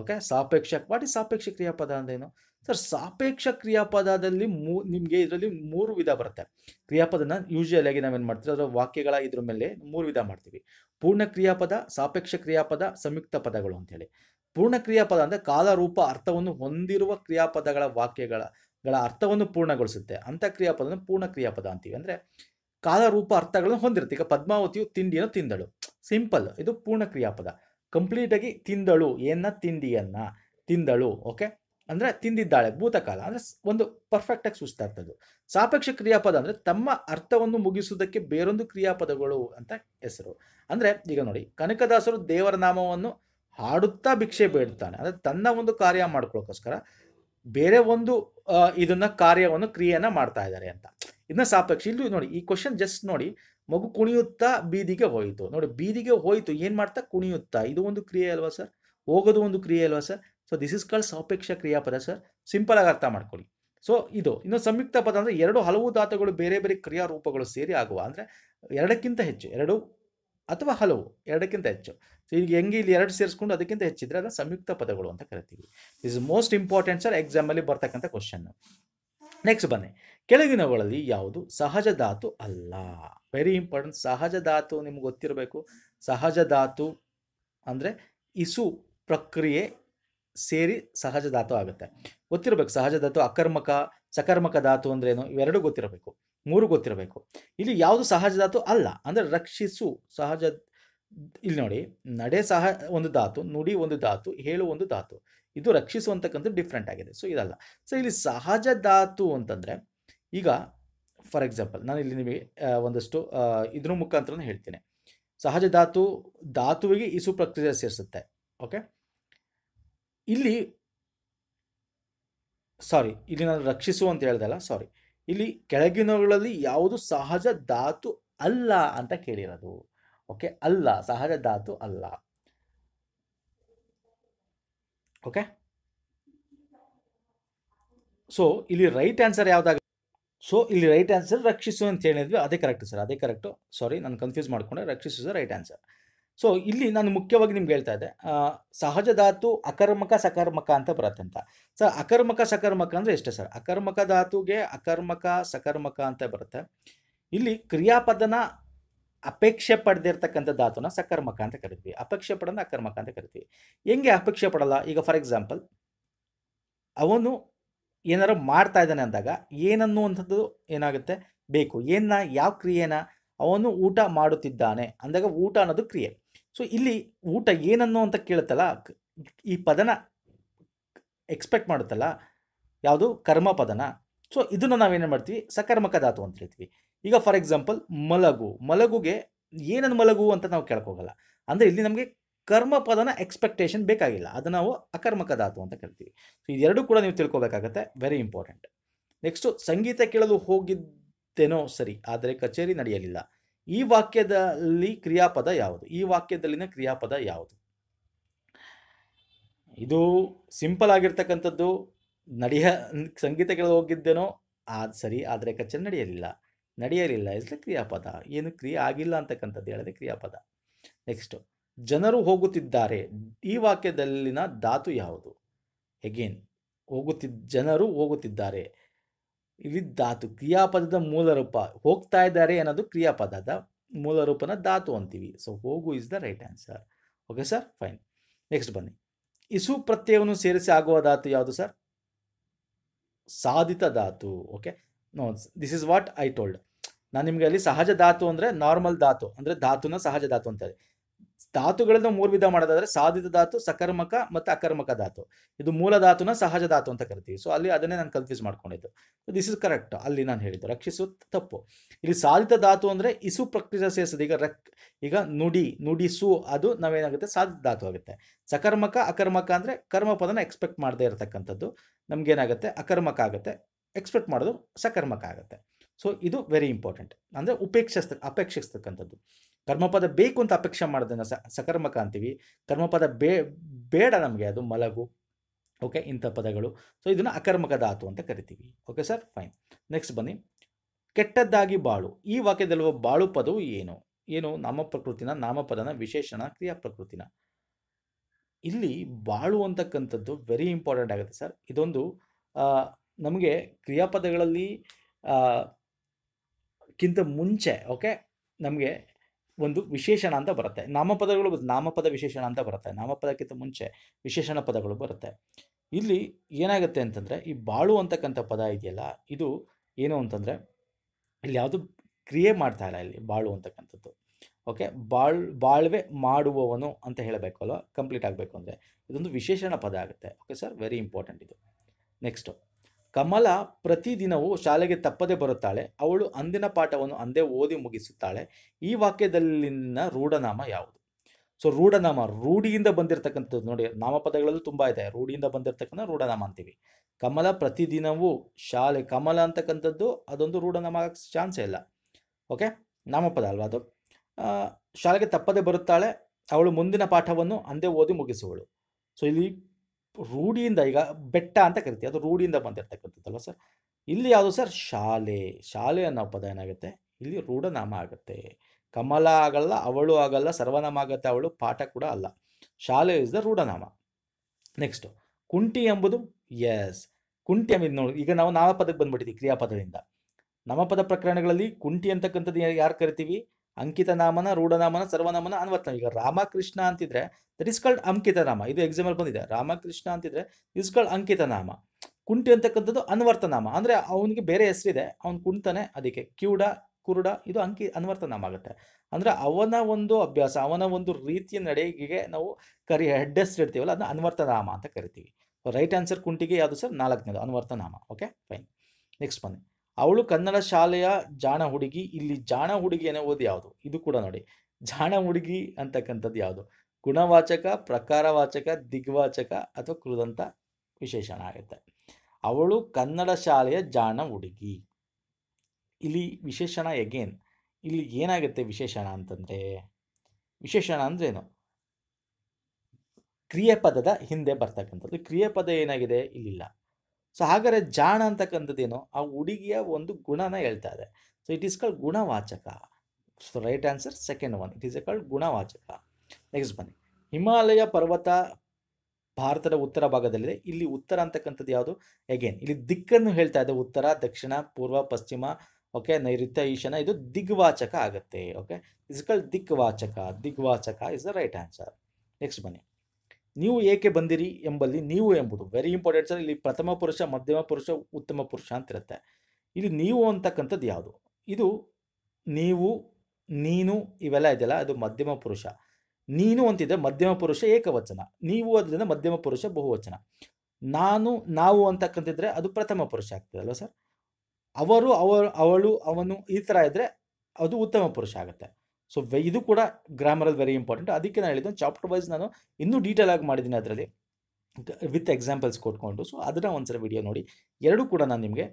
[SPEAKER 1] okay ಸಾಪೇಕ್ಷ ವಾಟ್ ಇಸ್ ಸಾಪೇಕ್ಷ ಕ್ರಿಯಾಪದ ಅಂದ್ರೇನು ಸರ್ ಸಾಪೇಕ್ಷ ಕ್ರಿಯಾಪದದಲ್ಲಿ ಮೂ ನಿಮಗೆ ಇದರಲ್ಲಿ ಮೂರು ವಿಧ ಬರುತ್ತೆ ಕ್ರಿಯಾಪದನ ಯೂಶಿಯಲ್ ಆಗಿ ನಾವೇನು ಮಾಡ್ತೀವಿ ಅದರ ವಾಕ್ಯಗಳ ಇದ್ರ ಮೇಲೆ ಮೂರು ವಿಧ ಮಾಡ್ತೀವಿ ಪೂರ್ಣ ಕ್ರಿಯಾಪದ ಸಾಪೇಕ್ಷ ಕ್ರಿಯಾಪದ ಸಂಯುಕ್ತ ಪದಗಳು ಅಂತೇಳಿ ಪೂರ್ಣ ಕ್ರಿಯಾಪದ ಅಂದರೆ ಕಾಲರೂಪ ಅರ್ಥವನ್ನು ಹೊಂದಿರುವ ಕ್ರಿಯಾಪದಗಳ ವಾಕ್ಯಗಳ ಅರ್ಥವನ್ನು ಪೂರ್ಣಗೊಳಿಸುತ್ತೆ ಅಂಥ ಕ್ರಿಯಾಪದನ ಪೂರ್ಣ ಕ್ರಿಯಾಪದ ಅಂತೀವಿ ಅಂದರೆ ಕಾಲರೂಪ ಅರ್ಥಗಳನ್ನು ಹೊಂದಿರುತ್ತೆ ಈಗ ಪದ್ಮಾವತಿಯು ತಿಂಡಿಯನ್ನು ತಿಂದಳು ಸಿಂಪಲ್ ಇದು ಪೂರ್ಣ ಕ್ರಿಯಾಪದ ಕಂಪ್ಲೀಟಾಗಿ ತಿಂದಳು ಏನ ತಿಂಡಿಯನ್ನ ತಿಂದಳು ಓಕೆ ಅಂದರೆ ತಿಂದಿದ್ದಾಳೆ ಭೂತಕಾಲ ಅಂದರೆ ಒಂದು ಪರ್ಫೆಕ್ಟಾಗಿ ಸೂಚಿಸ್ತಾ ಸಾಪೇಕ್ಷ ಕ್ರಿಯಾಪದ ಅಂದರೆ ತಮ್ಮ ಅರ್ಥವನ್ನು ಮುಗಿಸುವುದಕ್ಕೆ ಬೇರೊಂದು ಕ್ರಿಯಾಪದಗಳು ಅಂತ ಹೆಸರು ಅಂದರೆ ಈಗ ನೋಡಿ ಕನಕದಾಸರು ದೇವರ ನಾಮವನ್ನು ಹಾಡುತ್ತಾ ಭಿಕ್ಷೆ ಬೇಡ್ತಾನೆ ಅಂದರೆ ತನ್ನ ಒಂದು ಕಾರ್ಯ ಮಾಡ್ಕೊಳ್ಳೋಕ್ಕೋಸ್ಕರ ಬೇರೆ ಒಂದು ಇದನ್ನ ಕಾರ್ಯವನ್ನು ಕ್ರಿಯೆಯನ್ನು ಮಾಡ್ತಾ ಇದ್ದಾರೆ ಅಂತ ಇನ್ನು ಸಾಪೇಕ್ಷ ಇಲ್ಲಿ ನೋಡಿ ಈ ಕ್ವಶನ್ ಜಸ್ಟ್ ನೋಡಿ ಮಗು ಕುಣಿಯುತ್ತಾ ಬೀದಿಗೆ ಹೋಯಿತು ನೋಡಿ ಬೀದಿಗೆ ಹೋಯಿತು ಏನು ಮಾಡ್ತಾ ಕುಣಿಯುತ್ತಾ ಇದು ಒಂದು ಕ್ರಿಯೆ ಅಲ್ವಾ ಸರ್ ಹೋಗೋದು ಒಂದು ಕ್ರಿಯೆ ಅಲ್ವಾ sir so this is called ಸಾಪೇಕ್ಷ ಕ್ರಿಯಾಪದ ಸರ್ ಸಿಂಪಲ್ ಆಗಿ ಅರ್ಥ ಮಾಡ್ಕೊಳ್ಳಿ ಸೊ ಇದು ಇನ್ನು ಸಂಯುಕ್ತ ಪದ ಅಂದರೆ ಎರಡು ಹಲವು ಧಾತುಗಳು ಬೇರೆ ಬೇರೆ ಕ್ರಿಯಾ ರೂಪಗಳು ಸೇರಿ ಆಗುವ ಅಂದರೆ ಎರಡಕ್ಕಿಂತ ಹೆಚ್ಚು ಎರಡು ಅಥವಾ ಹಲವು ಎರಡಕ್ಕಿಂತ ಹೆಚ್ಚು ಸೊ ಈಗ ಹೆಂಗೆ ಇಲ್ಲಿ ಎರಡು ಸೇರಿಸ್ಕೊಂಡು ಅದಕ್ಕಿಂತ ಹೆಚ್ಚಿದ್ರೆ ಅದನ್ನು ಸಂಯುಕ್ತ ಪದಗಳು ಅಂತ ಕರಿತೀವಿ ಇಸ್ ಮೋಸ್ಟ್ ಇಂಪಾರ್ಟೆಂಟ್ ಸರ್ ಎಕ್ಸಾಮಲ್ಲಿ ಬರ್ತಕ್ಕಂಥ ಕ್ವಶನ್ನು ನೆಕ್ಸ್ಟ್ ಬನ್ನಿ ಕೆಳಗಿನವುಗಳಲ್ಲಿ ಯಾವುದು ಸಹಜ ಧಾತು ಅಲ್ಲ ವೆರಿ ಇಂಪಾರ್ಟೆಂಟ್ ಸಹಜ ಧಾತು ನಿಮ್ಗೆ ಗೊತ್ತಿರಬೇಕು ಸಹಜ ಧಾತು ಅಂದರೆ ಇಸು ಪ್ರಕ್ರಿಯೆ ಸೇರಿ ಸಹಜ ಧಾತು ಆಗುತ್ತೆ ಗೊತ್ತಿರಬೇಕು ಸಹಜ ಧಾತು ಅಕರ್ಮಕ ಸಕರ್ಮಕ ಧಾತು ಅಂದ್ರೇನು ಇವೆರಡೂ ಗೊತ್ತಿರಬೇಕು ಮೂರು ಗೊತ್ತಿರಬೇಕು ಇಲ್ಲಿ ಯಾವುದು ಸಹಜ ಧಾತು ಅಲ್ಲ ಅಂದರೆ ರಕ್ಷಿಸು ಸಹಜ ಇಲ್ಲಿ ನೋಡಿ ನಡೆ ಸಹ ಒಂದು ಧಾತು ನುಡಿ ಒಂದು ಧಾತು ಹೇಳು ಒಂದು ಧಾತು ಇದು ರಕ್ಷಿಸುವಂತಕ್ಕಂಥ ಡಿಫ್ರೆಂಟ್ ಆಗಿದೆ ಸೊ ಇದಲ್ಲ ಸೊ ಇಲ್ಲಿ ಸಹಜ ಧಾತು ಅಂತಂದರೆ ಈಗ ಫಾರ್ ಎಕ್ಸಾಂಪಲ್ ನಾನು ಇಲ್ಲಿ ನಿಮಗೆ ಒಂದಷ್ಟು ಇದ್ರ ಮುಖಾಂತರ ಹೇಳ್ತೀನಿ ಸಹಜ ಧಾತು ಧಾತುವಿಗೆ ಇಸು ಪ್ರಕ್ರಿಯೆ ಸೇರಿಸುತ್ತೆ ಓಕೆ ಇಲ್ಲಿ ಸಾರಿ ಇಲ್ಲಿ ನಾನು ರಕ್ಷಿಸು ಅಂತ ಹೇಳ್ದಲ್ಲ ಸಾರಿ ಇಲ್ಲಿ ಕೆಳಗಿನವುಗಳಲ್ಲಿ ಯಾವುದು ಸಹಜ ಧಾತು ಅಲ್ಲ ಅಂತ ಕೇಳಿರೋದು ಓಕೆ ಅಲ್ಲ ಸಹಜ ಧಾತು ಅಲ್ಲ ಓಕೆ ಸೊ ಇಲ್ಲಿ ರೈಟ್ ಆನ್ಸರ್ ಯಾವ್ದಾಗ ಸೊ ಇಲ್ಲಿ ರೈಟ್ ಆನ್ಸರ್ ರಕ್ಷಿಸು ಅಂತ ಹೇಳಿದ್ವಿ ಅದೇ ಕರೆಕ್ಟ್ ಸರ್ ಅದೇ ಕರೆಕ್ಟು ಸಾರಿ ನಾನು ಕನ್ಫ್ಯೂಸ್ ಮಾಡಿಕೊಂಡೆ ರಕ್ಷಿಸು ಸರ್ ರೈಟ್ ಆನ್ಸರ್ ಸೊ ಇಲ್ಲಿ ನಾನು ಮುಖ್ಯವಾಗಿ ನಿಮ್ಗೆ ಹೇಳ್ತಾ ಇದ್ದೆ ಸಹಜ ಧಾತು ಅಕರ್ಮಕ ಸಕರ್ಮಕ ಅಂತ ಬರುತ್ತೆ ಅಂತ ಸರ್ ಅಕರ್ಮಕ ಸಕರ್ಮಕ ಅಂದರೆ ಎಷ್ಟೇ ಸರ್ ಅಕರ್ಮಕ ಧಾತುಗೆ ಅಕರ್ಮಕ ಸಕರ್ಮಕ ಅಂತ ಬರುತ್ತೆ ಇಲ್ಲಿ ಕ್ರಿಯಾಪದನ ಅಪೇಕ್ಷೆ ಪಡೆದಿರ್ತಕ್ಕಂಥ ಧಾತುನ ಸಕರ್ಮಕ ಅಂತ ಕರಿತೀವಿ ಅಪೇಕ್ಷೆ ಪಡೋದನ್ನ ಅಕರ್ಮಕ ಅಂತ ಕರಿತೀವಿ ಹೆಂಗೆ ಅಪೇಕ್ಷೆ ಪಡಲ್ಲ ಈಗ ಫಾರ್ ಎಕ್ಸಾಂಪಲ್ ಅವನು ಏನಾರು ಮಾಡ್ತಾ ಇದ್ದಾನೆ ಅಂದಾಗ ಏನನ್ನುವಂಥದ್ದು ಏನಾಗುತ್ತೆ ಬೇಕು ಏನ ಯಾವ ಕ್ರಿಯೆನ ಅವನು ಊಟ ಮಾಡುತ್ತಿದ್ದಾನೆ ಅಂದಾಗ ಊಟ ಅನ್ನೋದು ಕ್ರಿಯೆ ಸೊ ಇಲ್ಲಿ ಊಟ ಏನನ್ನು ಅಂತ ಕೇಳುತ್ತಲ್ಲ ಈ ಪದನ ಎಕ್ಸ್ಪೆಕ್ಟ್ ಮಾಡುತ್ತಲ್ಲ ಯಾವುದು ಕರ್ಮ ಪದನ ಸೊ ಇದನ್ನು ನಾವೇನು ಮಾಡ್ತೀವಿ ಸಕರ್ಮಕ ಧಾತು ಅಂತ ಹೇಳ್ತೀವಿ ಈಗ ಫಾರ್ ಎಕ್ಸಾಂಪಲ್ ಮಲಗು ಮಲಗುಗೆ ಏನನ್ನು ಮಲಗು ಅಂತ ನಾವು ಕೇಳ್ಕೋಗಲ್ಲ ಅಂದರೆ ಇಲ್ಲಿ ನಮಗೆ ಕರ್ಮ ಪದನ ಎಕ್ಸ್ಪೆಕ್ಟೇಷನ್ ಬೇಕಾಗಿಲ್ಲ ಅದನ್ನು ನಾವು ಅಕರ್ಮಕ ಧಾತು ಅಂತ ಕರಿತೀವಿ ಸೊ ಇದೆರಡು ಕೂಡ ನೀವು ತಿಳ್ಕೊಬೇಕಾಗತ್ತೆ ವೆರಿ ಇಂಪಾರ್ಟೆಂಟ್ ನೆಕ್ಸ್ಟು ಸಂಗೀತ ಕೇಳಲು ಹೋಗಿದ್ದೇನೋ ಸರಿ ಆದರೆ ಕಚೇರಿ ನಡೆಯಲಿಲ್ಲ ಈ ವಾಕ್ಯದಲ್ಲಿ ಕ್ರಿಯಾಪದ ಯಾವುದು ಈ ವಾಕ್ಯದಲ್ಲಿನ ಕ್ರಿಯಾಪದ ಯಾವುದು ಇದು ಸಿಂಪಲ್ ಆಗಿರ್ತಕ್ಕಂಥದ್ದು ನಡೆಯ ಸಂಗೀತ ಕೇಳಲು ಹೋಗಿದ್ದೇನೋ ಅದು ಸರಿ ಆದರೆ ಕಚೇರಿ ನಡೆಯಲಿಲ್ಲ ನಡೆಯಲಿಲ್ಲ ಇಸ್ ಕ್ರಿಯಾಪದ ಏನು ಕ್ರಿಯೆ ಆಗಿಲ್ಲ ಅಂತಕ್ಕಂಥದ್ದು ಹೇಳಿದ್ರೆ ಕ್ರಿಯಾಪದ ನೆಕ್ಸ್ಟು ಜನರು ಹೋಗುತ್ತಿದ್ದಾರೆ ಈ ವಾಕ್ಯದಲ್ಲಿನ ಧಾತು ಯಾವುದು ಎಗೇನ್ ಹೋಗುತ್ತಿದ್ದ ಜನರು ಹೋಗುತ್ತಿದ್ದಾರೆ ಇಲ್ಲಿ ಧಾತು ಕ್ರಿಯಾಪದದ ಮೂಲ ರೂಪ ಹೋಗ್ತಾ ಇದ್ದಾರೆ ಅನ್ನೋದು ಕ್ರಿಯಾಪದದ ಮೂಲ ರೂಪನ ಧಾತು ಅಂತೀವಿ ಸೊ ಹೋಗು is the right answer okay sir fine next ಬನ್ನಿ ಇಸು ಪ್ರತ್ಯಯವನ್ನು ಸೇರಿಸಿ ಆಗುವ ಧಾತು ಯಾವುದು ಸರ್ ಸಾಧಿತ ಧಾತು okay no this is what I told ನಾನು ನಿಮಗೆ ಅಲ್ಲಿ ಸಹಜ ಧಾತು ಅಂದರೆ ನಾರ್ಮಲ್ ಧಾತು ಅಂದರೆ ಧಾತುನ ಸಹಜ ಧಾತು ಅಂತಾರೆ ಧಾತುಗಳನ್ನ ಮೂರು ವಿಧ ಮಾಡೋದಾದ್ರೆ ಸಾಧಿತ ಧಾತು ಸಕರ್ಮಕ ಮತ್ತು ಅಕರ್ಮಕ ಧಾತು ಇದು ಮೂಲ ಧಾತುನ ಸಹಜ ಧಾತು ಅಂತ ಕರಿತೀವಿ ಸೊ ಅಲ್ಲಿ ಅದನ್ನೇ ನಾನು ಕನ್ಫ್ಯೂಸ್ ಮಾಡ್ಕೊಂಡಿದ್ದು ದಿಸ್ ಇಸ್ ಕರೆಕ್ಟ್ ಅಲ್ಲಿ ನಾನು ಹೇಳಿದ್ದು ರಕ್ಷಿಸು ತಪ್ಪು ಇಲ್ಲಿ ಸಾಧಿತ ಧಾತು ಅಂದರೆ ಇಸು ಪ್ರಕ್ರಿಯೆ ಸೇರಿಸೋದು ಈಗ ರಕ್ ಈಗ ನುಡಿ ನುಡಿಸು ಅದು ನಾವೇನಾಗುತ್ತೆ ಸಾಧಿತ ಧಾತು ಆಗುತ್ತೆ ಸಕರ್ಮಕ ಅಕರ್ಮಕ ಅಂದರೆ ಕರ್ಮ ಪದನ ಎಕ್ಸ್ಪೆಕ್ಟ್ ಮಾಡದೇ ಇರತಕ್ಕಂಥದ್ದು ನಮಗೇನಾಗುತ್ತೆ ಅಕರ್ಮಕ ಆಗುತ್ತೆ ಎಕ್ಸ್ಪೆಕ್ಟ್ ಮಾಡೋದು ಸಕರ್ಮಕ ಆಗುತ್ತೆ ಸೊ ಇದು ವೆರಿ ಇಂಪಾರ್ಟೆಂಟ್ ಅಂದರೆ ಉಪೇಕ್ಷಿಸ್ತ ಅಪೇಕ್ಷಿಸ್ತಕ್ಕಂಥದ್ದು ಕರ್ಮಪದ ಬೇಕು ಅಂತ ಅಪೇಕ್ಷೆ ಮಾಡೋದನ್ನು ಸಕರ್ಮಕ ಅಂತೀವಿ ಕರ್ಮಪದ ಬೇ ಬೇಡ ನಮಗೆ ಅದು ಮಲಗು ಓಕೆ ಇಂಥ ಪದಗಳು ಸೊ ಇದನ್ನು ಅಕರ್ಮಕ ಧಾತು ಅಂತ ಕರಿತೀವಿ ಓಕೆ ಸರ್ ಫೈನ್ ನೆಕ್ಸ್ಟ್ ಬನ್ನಿ ಕೆಟ್ಟದ್ದಾಗಿ ಬಾಳು ಈ ವಾಕ್ಯದಲ್ಲಿರುವ ಬಾಳು ಪದವು ಏನು ಏನು ಪ್ರಕೃತಿನ ನಾಮಪದನ ವಿಶೇಷಣ ಕ್ರಿಯಾ ಪ್ರಕೃತಿನ ಇಲ್ಲಿ ಬಾಳು ಅಂತಕ್ಕಂಥದ್ದು ವೆರಿ ಇಂಪಾರ್ಟೆಂಟ್ ಆಗುತ್ತೆ ಸರ್ ಇದೊಂದು ನಮಗೆ ಕ್ರಿಯಾಪದಗಳಲ್ಲಿ ಕಿಂತ ಮುಂಚೆ ಓಕೆ ನಮಗೆ ಒಂದು ವಿಶೇಷಣ ಅಂತ ಬರುತ್ತೆ ನಾಮಪದಗಳು ನಾಮಪದ ವಿಶೇಷಣ ಅಂತ ಬರುತ್ತೆ ನಾಮಪದಕ್ಕಿಂತ ಮುಂಚೆ ವಿಶೇಷಣ ಪದಗಳು ಬರುತ್ತೆ ಇಲ್ಲಿ ಏನಾಗುತ್ತೆ ಅಂತಂದರೆ ಈ ಬಾಳು ಅಂತಕ್ಕಂಥ ಪದ ಇದೆಯಲ್ಲ ಇದು ಏನು ಅಂತಂದರೆ ಇಲ್ಲಿ ಯಾವುದು ಕ್ರಿಯೆ ಮಾಡ್ತಾ ಇಲ್ಲ ಇಲ್ಲಿ ಬಾಳು ಅಂತಕ್ಕಂಥದ್ದು ಓಕೆ ಬಾಳ್ ಬಾಳ್ವೆ ಮಾಡುವವನು ಅಂತ ಹೇಳಬೇಕು ಅಲ್ವಾ ಕಂಪ್ಲೀಟ್ ಆಗಬೇಕು ಅಂದರೆ ಇದೊಂದು ವಿಶೇಷಣ ಪದ ಆಗುತ್ತೆ ಓಕೆ ಸರ್ ವೆರಿ ಇಂಪಾರ್ಟೆಂಟ್ ಇದು ನೆಕ್ಸ್ಟು ಕಮಲ ಪ್ರತಿದಿನವೂ ಶಾಲೆಗೆ ತಪ್ಪದೆ ಬರುತ್ತಾಳೆ ಅವಳು ಅಂದಿನ ಪಾಠವನ್ನು ಅಂದೇ ಓದಿ ಮುಗಿಸುತ್ತಾಳೆ ಈ ವಾಕ್ಯದಲ್ಲಿನ ರೂಢನಾಮ ಯಾವುದು ಸೊ ರೂಢನಾಮ ರೂಢಿಯಿಂದ ಬಂದಿರತಕ್ಕಂಥದ್ದು ನೋಡಿ ನಾಮಪದಗಳಲ್ಲೂ ತುಂಬ ಇದೆ ರೂಢಿಯಿಂದ ಬಂದಿರತಕ್ಕಂಥ ರೂಢನಾಮ ಅಂತೀವಿ ಕಮಲ ಪ್ರತಿದಿನವೂ ಶಾಲೆ ಕಮಲ ಅಂತಕ್ಕಂಥದ್ದು ಅದೊಂದು ರೂಢನಾಮ ಆಗೋಕ್ಕೆ ಚಾನ್ಸೇ ಇಲ್ಲ ಓಕೆ ನಾಮಪದ ಅಲ್ವಾ ಅದು ಶಾಲೆಗೆ ತಪ್ಪದೆ ಬರುತ್ತಾಳೆ ಅವಳು ಮುಂದಿನ ಪಾಠವನ್ನು ಅಂದೇ ಓದಿ ಮುಗಿಸುವಳು ಸೊ ಇಲ್ಲಿ ರೂಢಿಯಿಂದ ಈಗ ಬೆಟ್ಟ ಅಂತ ಕರಿತೀವಿ ಅದು ರೂಢಿಯಿಂದ ಬಂದಿರತಕ್ಕಂಥದ್ದಲ್ಲ ಸರ್ ಇಲ್ಲಿ ಯಾವುದು ಸರ್ ಶಾಲೆ ಶಾಲೆ ಅನ್ನೋ ಪದ ಏನಾಗುತ್ತೆ ಇಲ್ಲಿ ರೂಢನಾಮ ಆಗುತ್ತೆ ಕಮಲ ಆಗಲ್ಲ ಅವಳು ಆಗಲ್ಲ ಸರ್ವನಾಮ ಆಗುತ್ತೆ ಅವಳು ಪಾಠ ಕೂಡ ಅಲ್ಲ ಶಾಲೆ ಇಸ್ ದ ರೂಢನಾಮ ನೆಕ್ಸ್ಟು ಕುಂಟಿ ಎಂಬುದು ಎಸ್ ಕುಂಟಿ ಎಂಬುದು ನೋಡಿ ಈಗ ನಾವು ನಾಮಪದಕ್ಕೆ ಬಂದ್ಬಿಟ್ಟಿದ್ದೀವಿ ಕ್ರಿಯಾಪದದಿಂದ ನಾಮಪದ ಪ್ರಕರಣಗಳಲ್ಲಿ ಕುಂಟಿ ಅಂತಕ್ಕಂಥದ್ದು ಯಾರು ಕರಿತೀವಿ ಅಂಕಿತ ನಾಮನ ರೂಢನಾಮನ ಸರ್ವನಾಮನ ಅನ್ವರ್ತನ ಈಗ ರಾಮಕೃಷ್ಣ ಅಂತಿದ್ರೆ ದಟ್ ಇಸ್ ಕಾಲ್ಡ್ ಅಂಕಿತ ನಾಮ ಇದು ಎಕ್ಸಾಂಪಲ್ ಬಂದಿದೆ ರಾಮಕೃಷ್ಣ ಅಂತಿದ್ರೆ ಇಸ್ ಕಲ್ಡ್ ಅಂಕಿತ ನಾಮ ಕುಂಟಿ ಅಂತಕ್ಕಂಥದ್ದು ಅನ್ವರ್ತನಾಮ ಅಂದರೆ ಅವನಿಗೆ ಬೇರೆ ಹೆಸರಿದೆ ಅವ್ನು ಕುಂತಾನೆ ಅದಕ್ಕೆ ಕ್ಯೂಡ ಕುರುಡ ಇದು ಅಂಕಿ ಅನ್ವರ್ತನಾಮ ಆಗುತ್ತೆ ಅಂದರೆ ಅವನ ಒಂದು ಅಭ್ಯಾಸ ಅವನ ಒಂದು ರೀತಿಯ ನಡೆಗೆ ನಾವು ಕರಿ ಹೆಡ್ ಇಡ್ತೀವಲ್ಲ ಅದನ್ನ ಅನ್ವರ್ತನಾಮ ಅಂತ ಕರಿತೀವಿ ರೈಟ್ ಆನ್ಸರ್ ಕುಂಟಿಗೆ ಯಾವುದು ಸರ್ ನಾಲ್ಕನೇದು ಅನ್ವರ್ತನಾಮ ಓಕೆ ಫೈನ್ ನೆಕ್ಸ್ಟ್ ಬನ್ನಿ ಅವಳು ಕನ್ನಡ ಶಾಲೆಯ ಜಾಣ ಹುಡುಗಿ ಇಲ್ಲಿ ಜಾಣ ಹುಡುಗಿ ಎನ್ನುವುದು ಯಾವುದು ಇದು ಕೂಡ ನೋಡಿ ಜಾಣ ಹುಡುಗಿ ಅಂತಕ್ಕಂಥದ್ದು ಯಾವುದು ಗುಣವಾಚಕ ಪ್ರಕಾರವಾಚಕ ದಿಗ್ವಾಚಕ ಅಥವಾ ಕೃದಂತ ವಿಶೇಷಣ ಆಗುತ್ತೆ ಅವಳು ಕನ್ನಡ ಶಾಲೆಯ ಜಾಣ ಹುಡುಗಿ ಇಲ್ಲಿ ವಿಶೇಷಣ ಎಗೇನ್ ಇಲ್ಲಿ ಏನಾಗುತ್ತೆ ವಿಶೇಷಣ ಅಂತಂದರೆ ವಿಶೇಷಣ ಅಂದ್ರೇನು ಕ್ರಿಯಾಪದದ ಹಿಂದೆ ಬರ್ತಕ್ಕಂಥದ್ದು ಕ್ರಿಯಾಪದ ಏನಾಗಿದೆ ಇಲ್ಲಿಲ್ಲ ಸೊ ಹಾಗಾದರೆ ಜಾಣ ಅಂತಕ್ಕಂಥದ್ದೇನು ಆ ಹುಡುಗಿಯ ಒಂದು ಗುಣನ ಹೇಳ್ತಾ ಇದೆ ಸೊ ಇಟ್ ಈಸ್ ಕಾಲ್ಡ್ ಗುಣವಾಚಕ so right answer second one it is a called ಗುಣವಾಚಕ ನೆಕ್ಸ್ಟ್ ಬನ್ನಿ ಹಿಮಾಲಯ ಪರ್ವತ ಭಾರತದ ಉತ್ತರ ಭಾಗದಲ್ಲಿದೆ ಇಲ್ಲಿ ಉತ್ತರ ಅಂತಕ್ಕಂಥದ್ದು ಯಾವುದು ಎಗೇನ್ ಇಲ್ಲಿ ದಿಕ್ಕನ್ನು ಹೇಳ್ತಾ ಇದೆ ಉತ್ತರ ದಕ್ಷಿಣ ಪೂರ್ವ ಪಶ್ಚಿಮ ಓಕೆ ನೈಋತ್ಯ ಈಶಾನ್ಯ ಇದು ದಿಗ್ವಾಚಕ ಆಗುತ್ತೆ ಓಕೆ ಇಸ್ ಕಾಲ್ಡ್ ದಿಕ್ವಾಚಕ ದಿಗ್ವಾಚಕ is the right answer next ಬನ್ನಿ ನೀವು ಏಕೆ ಬಂದಿರಿ ಎಂಬಲ್ಲಿ ನೀವು ಎಂಬುದು ವೆರಿ ಇಂಪಾರ್ಟೆಂಟ್ ಸರ್ ಇಲ್ಲಿ ಪ್ರಥಮ ಪುರುಷ ಮಧ್ಯಮ ಪುರುಷ ಉತ್ತಮ ಪುರುಷ ಅಂತಿರುತ್ತೆ ಇಲ್ಲಿ ನೀವು ಅಂತಕ್ಕಂಥದ್ದು ಯಾವುದು ಇದು ನೀವು ನೀನು ಇವೆಲ್ಲ ಇದೆಯಲ್ಲ ಅದು ಮಧ್ಯಮ ಪುರುಷ ನೀನು ಅಂತಿದ್ದರೆ ಮಧ್ಯಮ ಪುರುಷ ಏಕವಚನ ನೀವು ಅದರಿಂದ ಮಧ್ಯಮ ಪುರುಷ ಬಹುವಚನ ನಾನು ನಾವು ಅಂತಕ್ಕಂಥದ್ರೆ ಅದು ಪ್ರಥಮ ಪುರುಷ ಆಗ್ತದಲ್ವ ಸರ್ ಅವರು ಅವಳು ಅವನು ಈ ಥರ ಇದ್ದರೆ ಅದು ಉತ್ತಮ ಪುರುಷ ಆಗುತ್ತೆ ಸೊ ಇದು ಕೂಡ ಗ್ರಾಮರಲ್ಲಿ ವೆರಿ ಇಂಪಾರ್ಟೆಂಟ್ ಅದಕ್ಕೆ ನಾನು ಹೇಳಿದ್ದೆ ಚಾಪ್ಟರ್ ವೈಸ್ ನಾನು ಇನ್ನೂ ಡೀಟೇಲ್ ಆಗಿ ಮಾಡಿದ್ದೀನಿ ಅದರಲ್ಲಿ ವಿತ್ ಎಕ್ಸಾಂಪಲ್ಸ್ ಕೊಟ್ಕೊಂಡು ಸೊ ಅದನ್ನು ಒಂದ್ಸಲ ವಿಡಿಯೋ ನೋಡಿ ಎರಡೂ ಕೂಡ ನಾನು ನಿಮಗೆ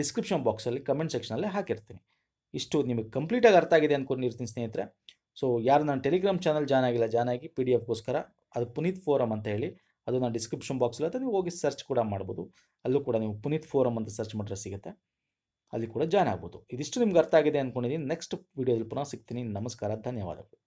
[SPEAKER 1] ಡಿಸ್ಕ್ರಿಪ್ಷನ್ ಬಾಕ್ಸಲ್ಲಿ ಕಮೆಂಟ್ ಸೆಕ್ಷನಲ್ಲೇ ಹಾಕಿರ್ತೀನಿ ಇಷ್ಟು ನಿಮಗೆ ಕಂಪ್ಲೀಟಾಗಿ ಅರ್ಥ ಆಗಿದೆ ಅಂದ್ಕೊಂಡಿರ್ತೀನಿ ಸ್ನೇಹಿತರೆ ಸೊ ಯಾರು ನಾನು ಟೆಲಿಗ್ರಾಮ್ ಚಾನಲ್ ಜಾಯ್ನ್ ಆಗಿಲ್ಲ ಜಾಯ್ನ್ ಆಗಿ ಪಿ ಡಿ ಎಫ್ಗೋಸ್ಕರ ಅದು ಪುನೀತ್ ಫೋರಮ್ ಅಂತ ಹೇಳಿ ಅದು ನಾನು ಡಿಸ್ಕ್ರಿಪ್ಷನ್ ಬಾಕ್ಸಲ್ಲಿ ಅಥವಾ ನೀವು ಹೋಗಿ ಸರ್ಚ್ ಕೂಡ ಮಾಡ್ಬೋದು ಅಲ್ಲೂ ಕೂಡ ನೀವು ಪುನೀತ್ ಫೋರಮ್ ಅಂತ ಸರ್ಚ್ ಮಾಡಿದ್ರೆ ಸಿಗುತ್ತೆ ಅಲ್ಲಿ ಕೂಡ ಜಾಯ್ನ್ ಆಗ್ಬೋದು ಇದಿಷ್ಟು ನಿಮ್ಗೆ ಅರ್ಥ ಆಗಿದೆ ಅಂದ್ಕೊಂಡಿದ್ದೀನಿ ನೆಕ್ಸ್ಟ್ ವೀಡಿಯೋದಲ್ಲಿ ಪುನಃ ಸಿಗ್ತೀನಿ ನಮಸ್ಕಾರ ಧನ್ಯವಾದಗಳು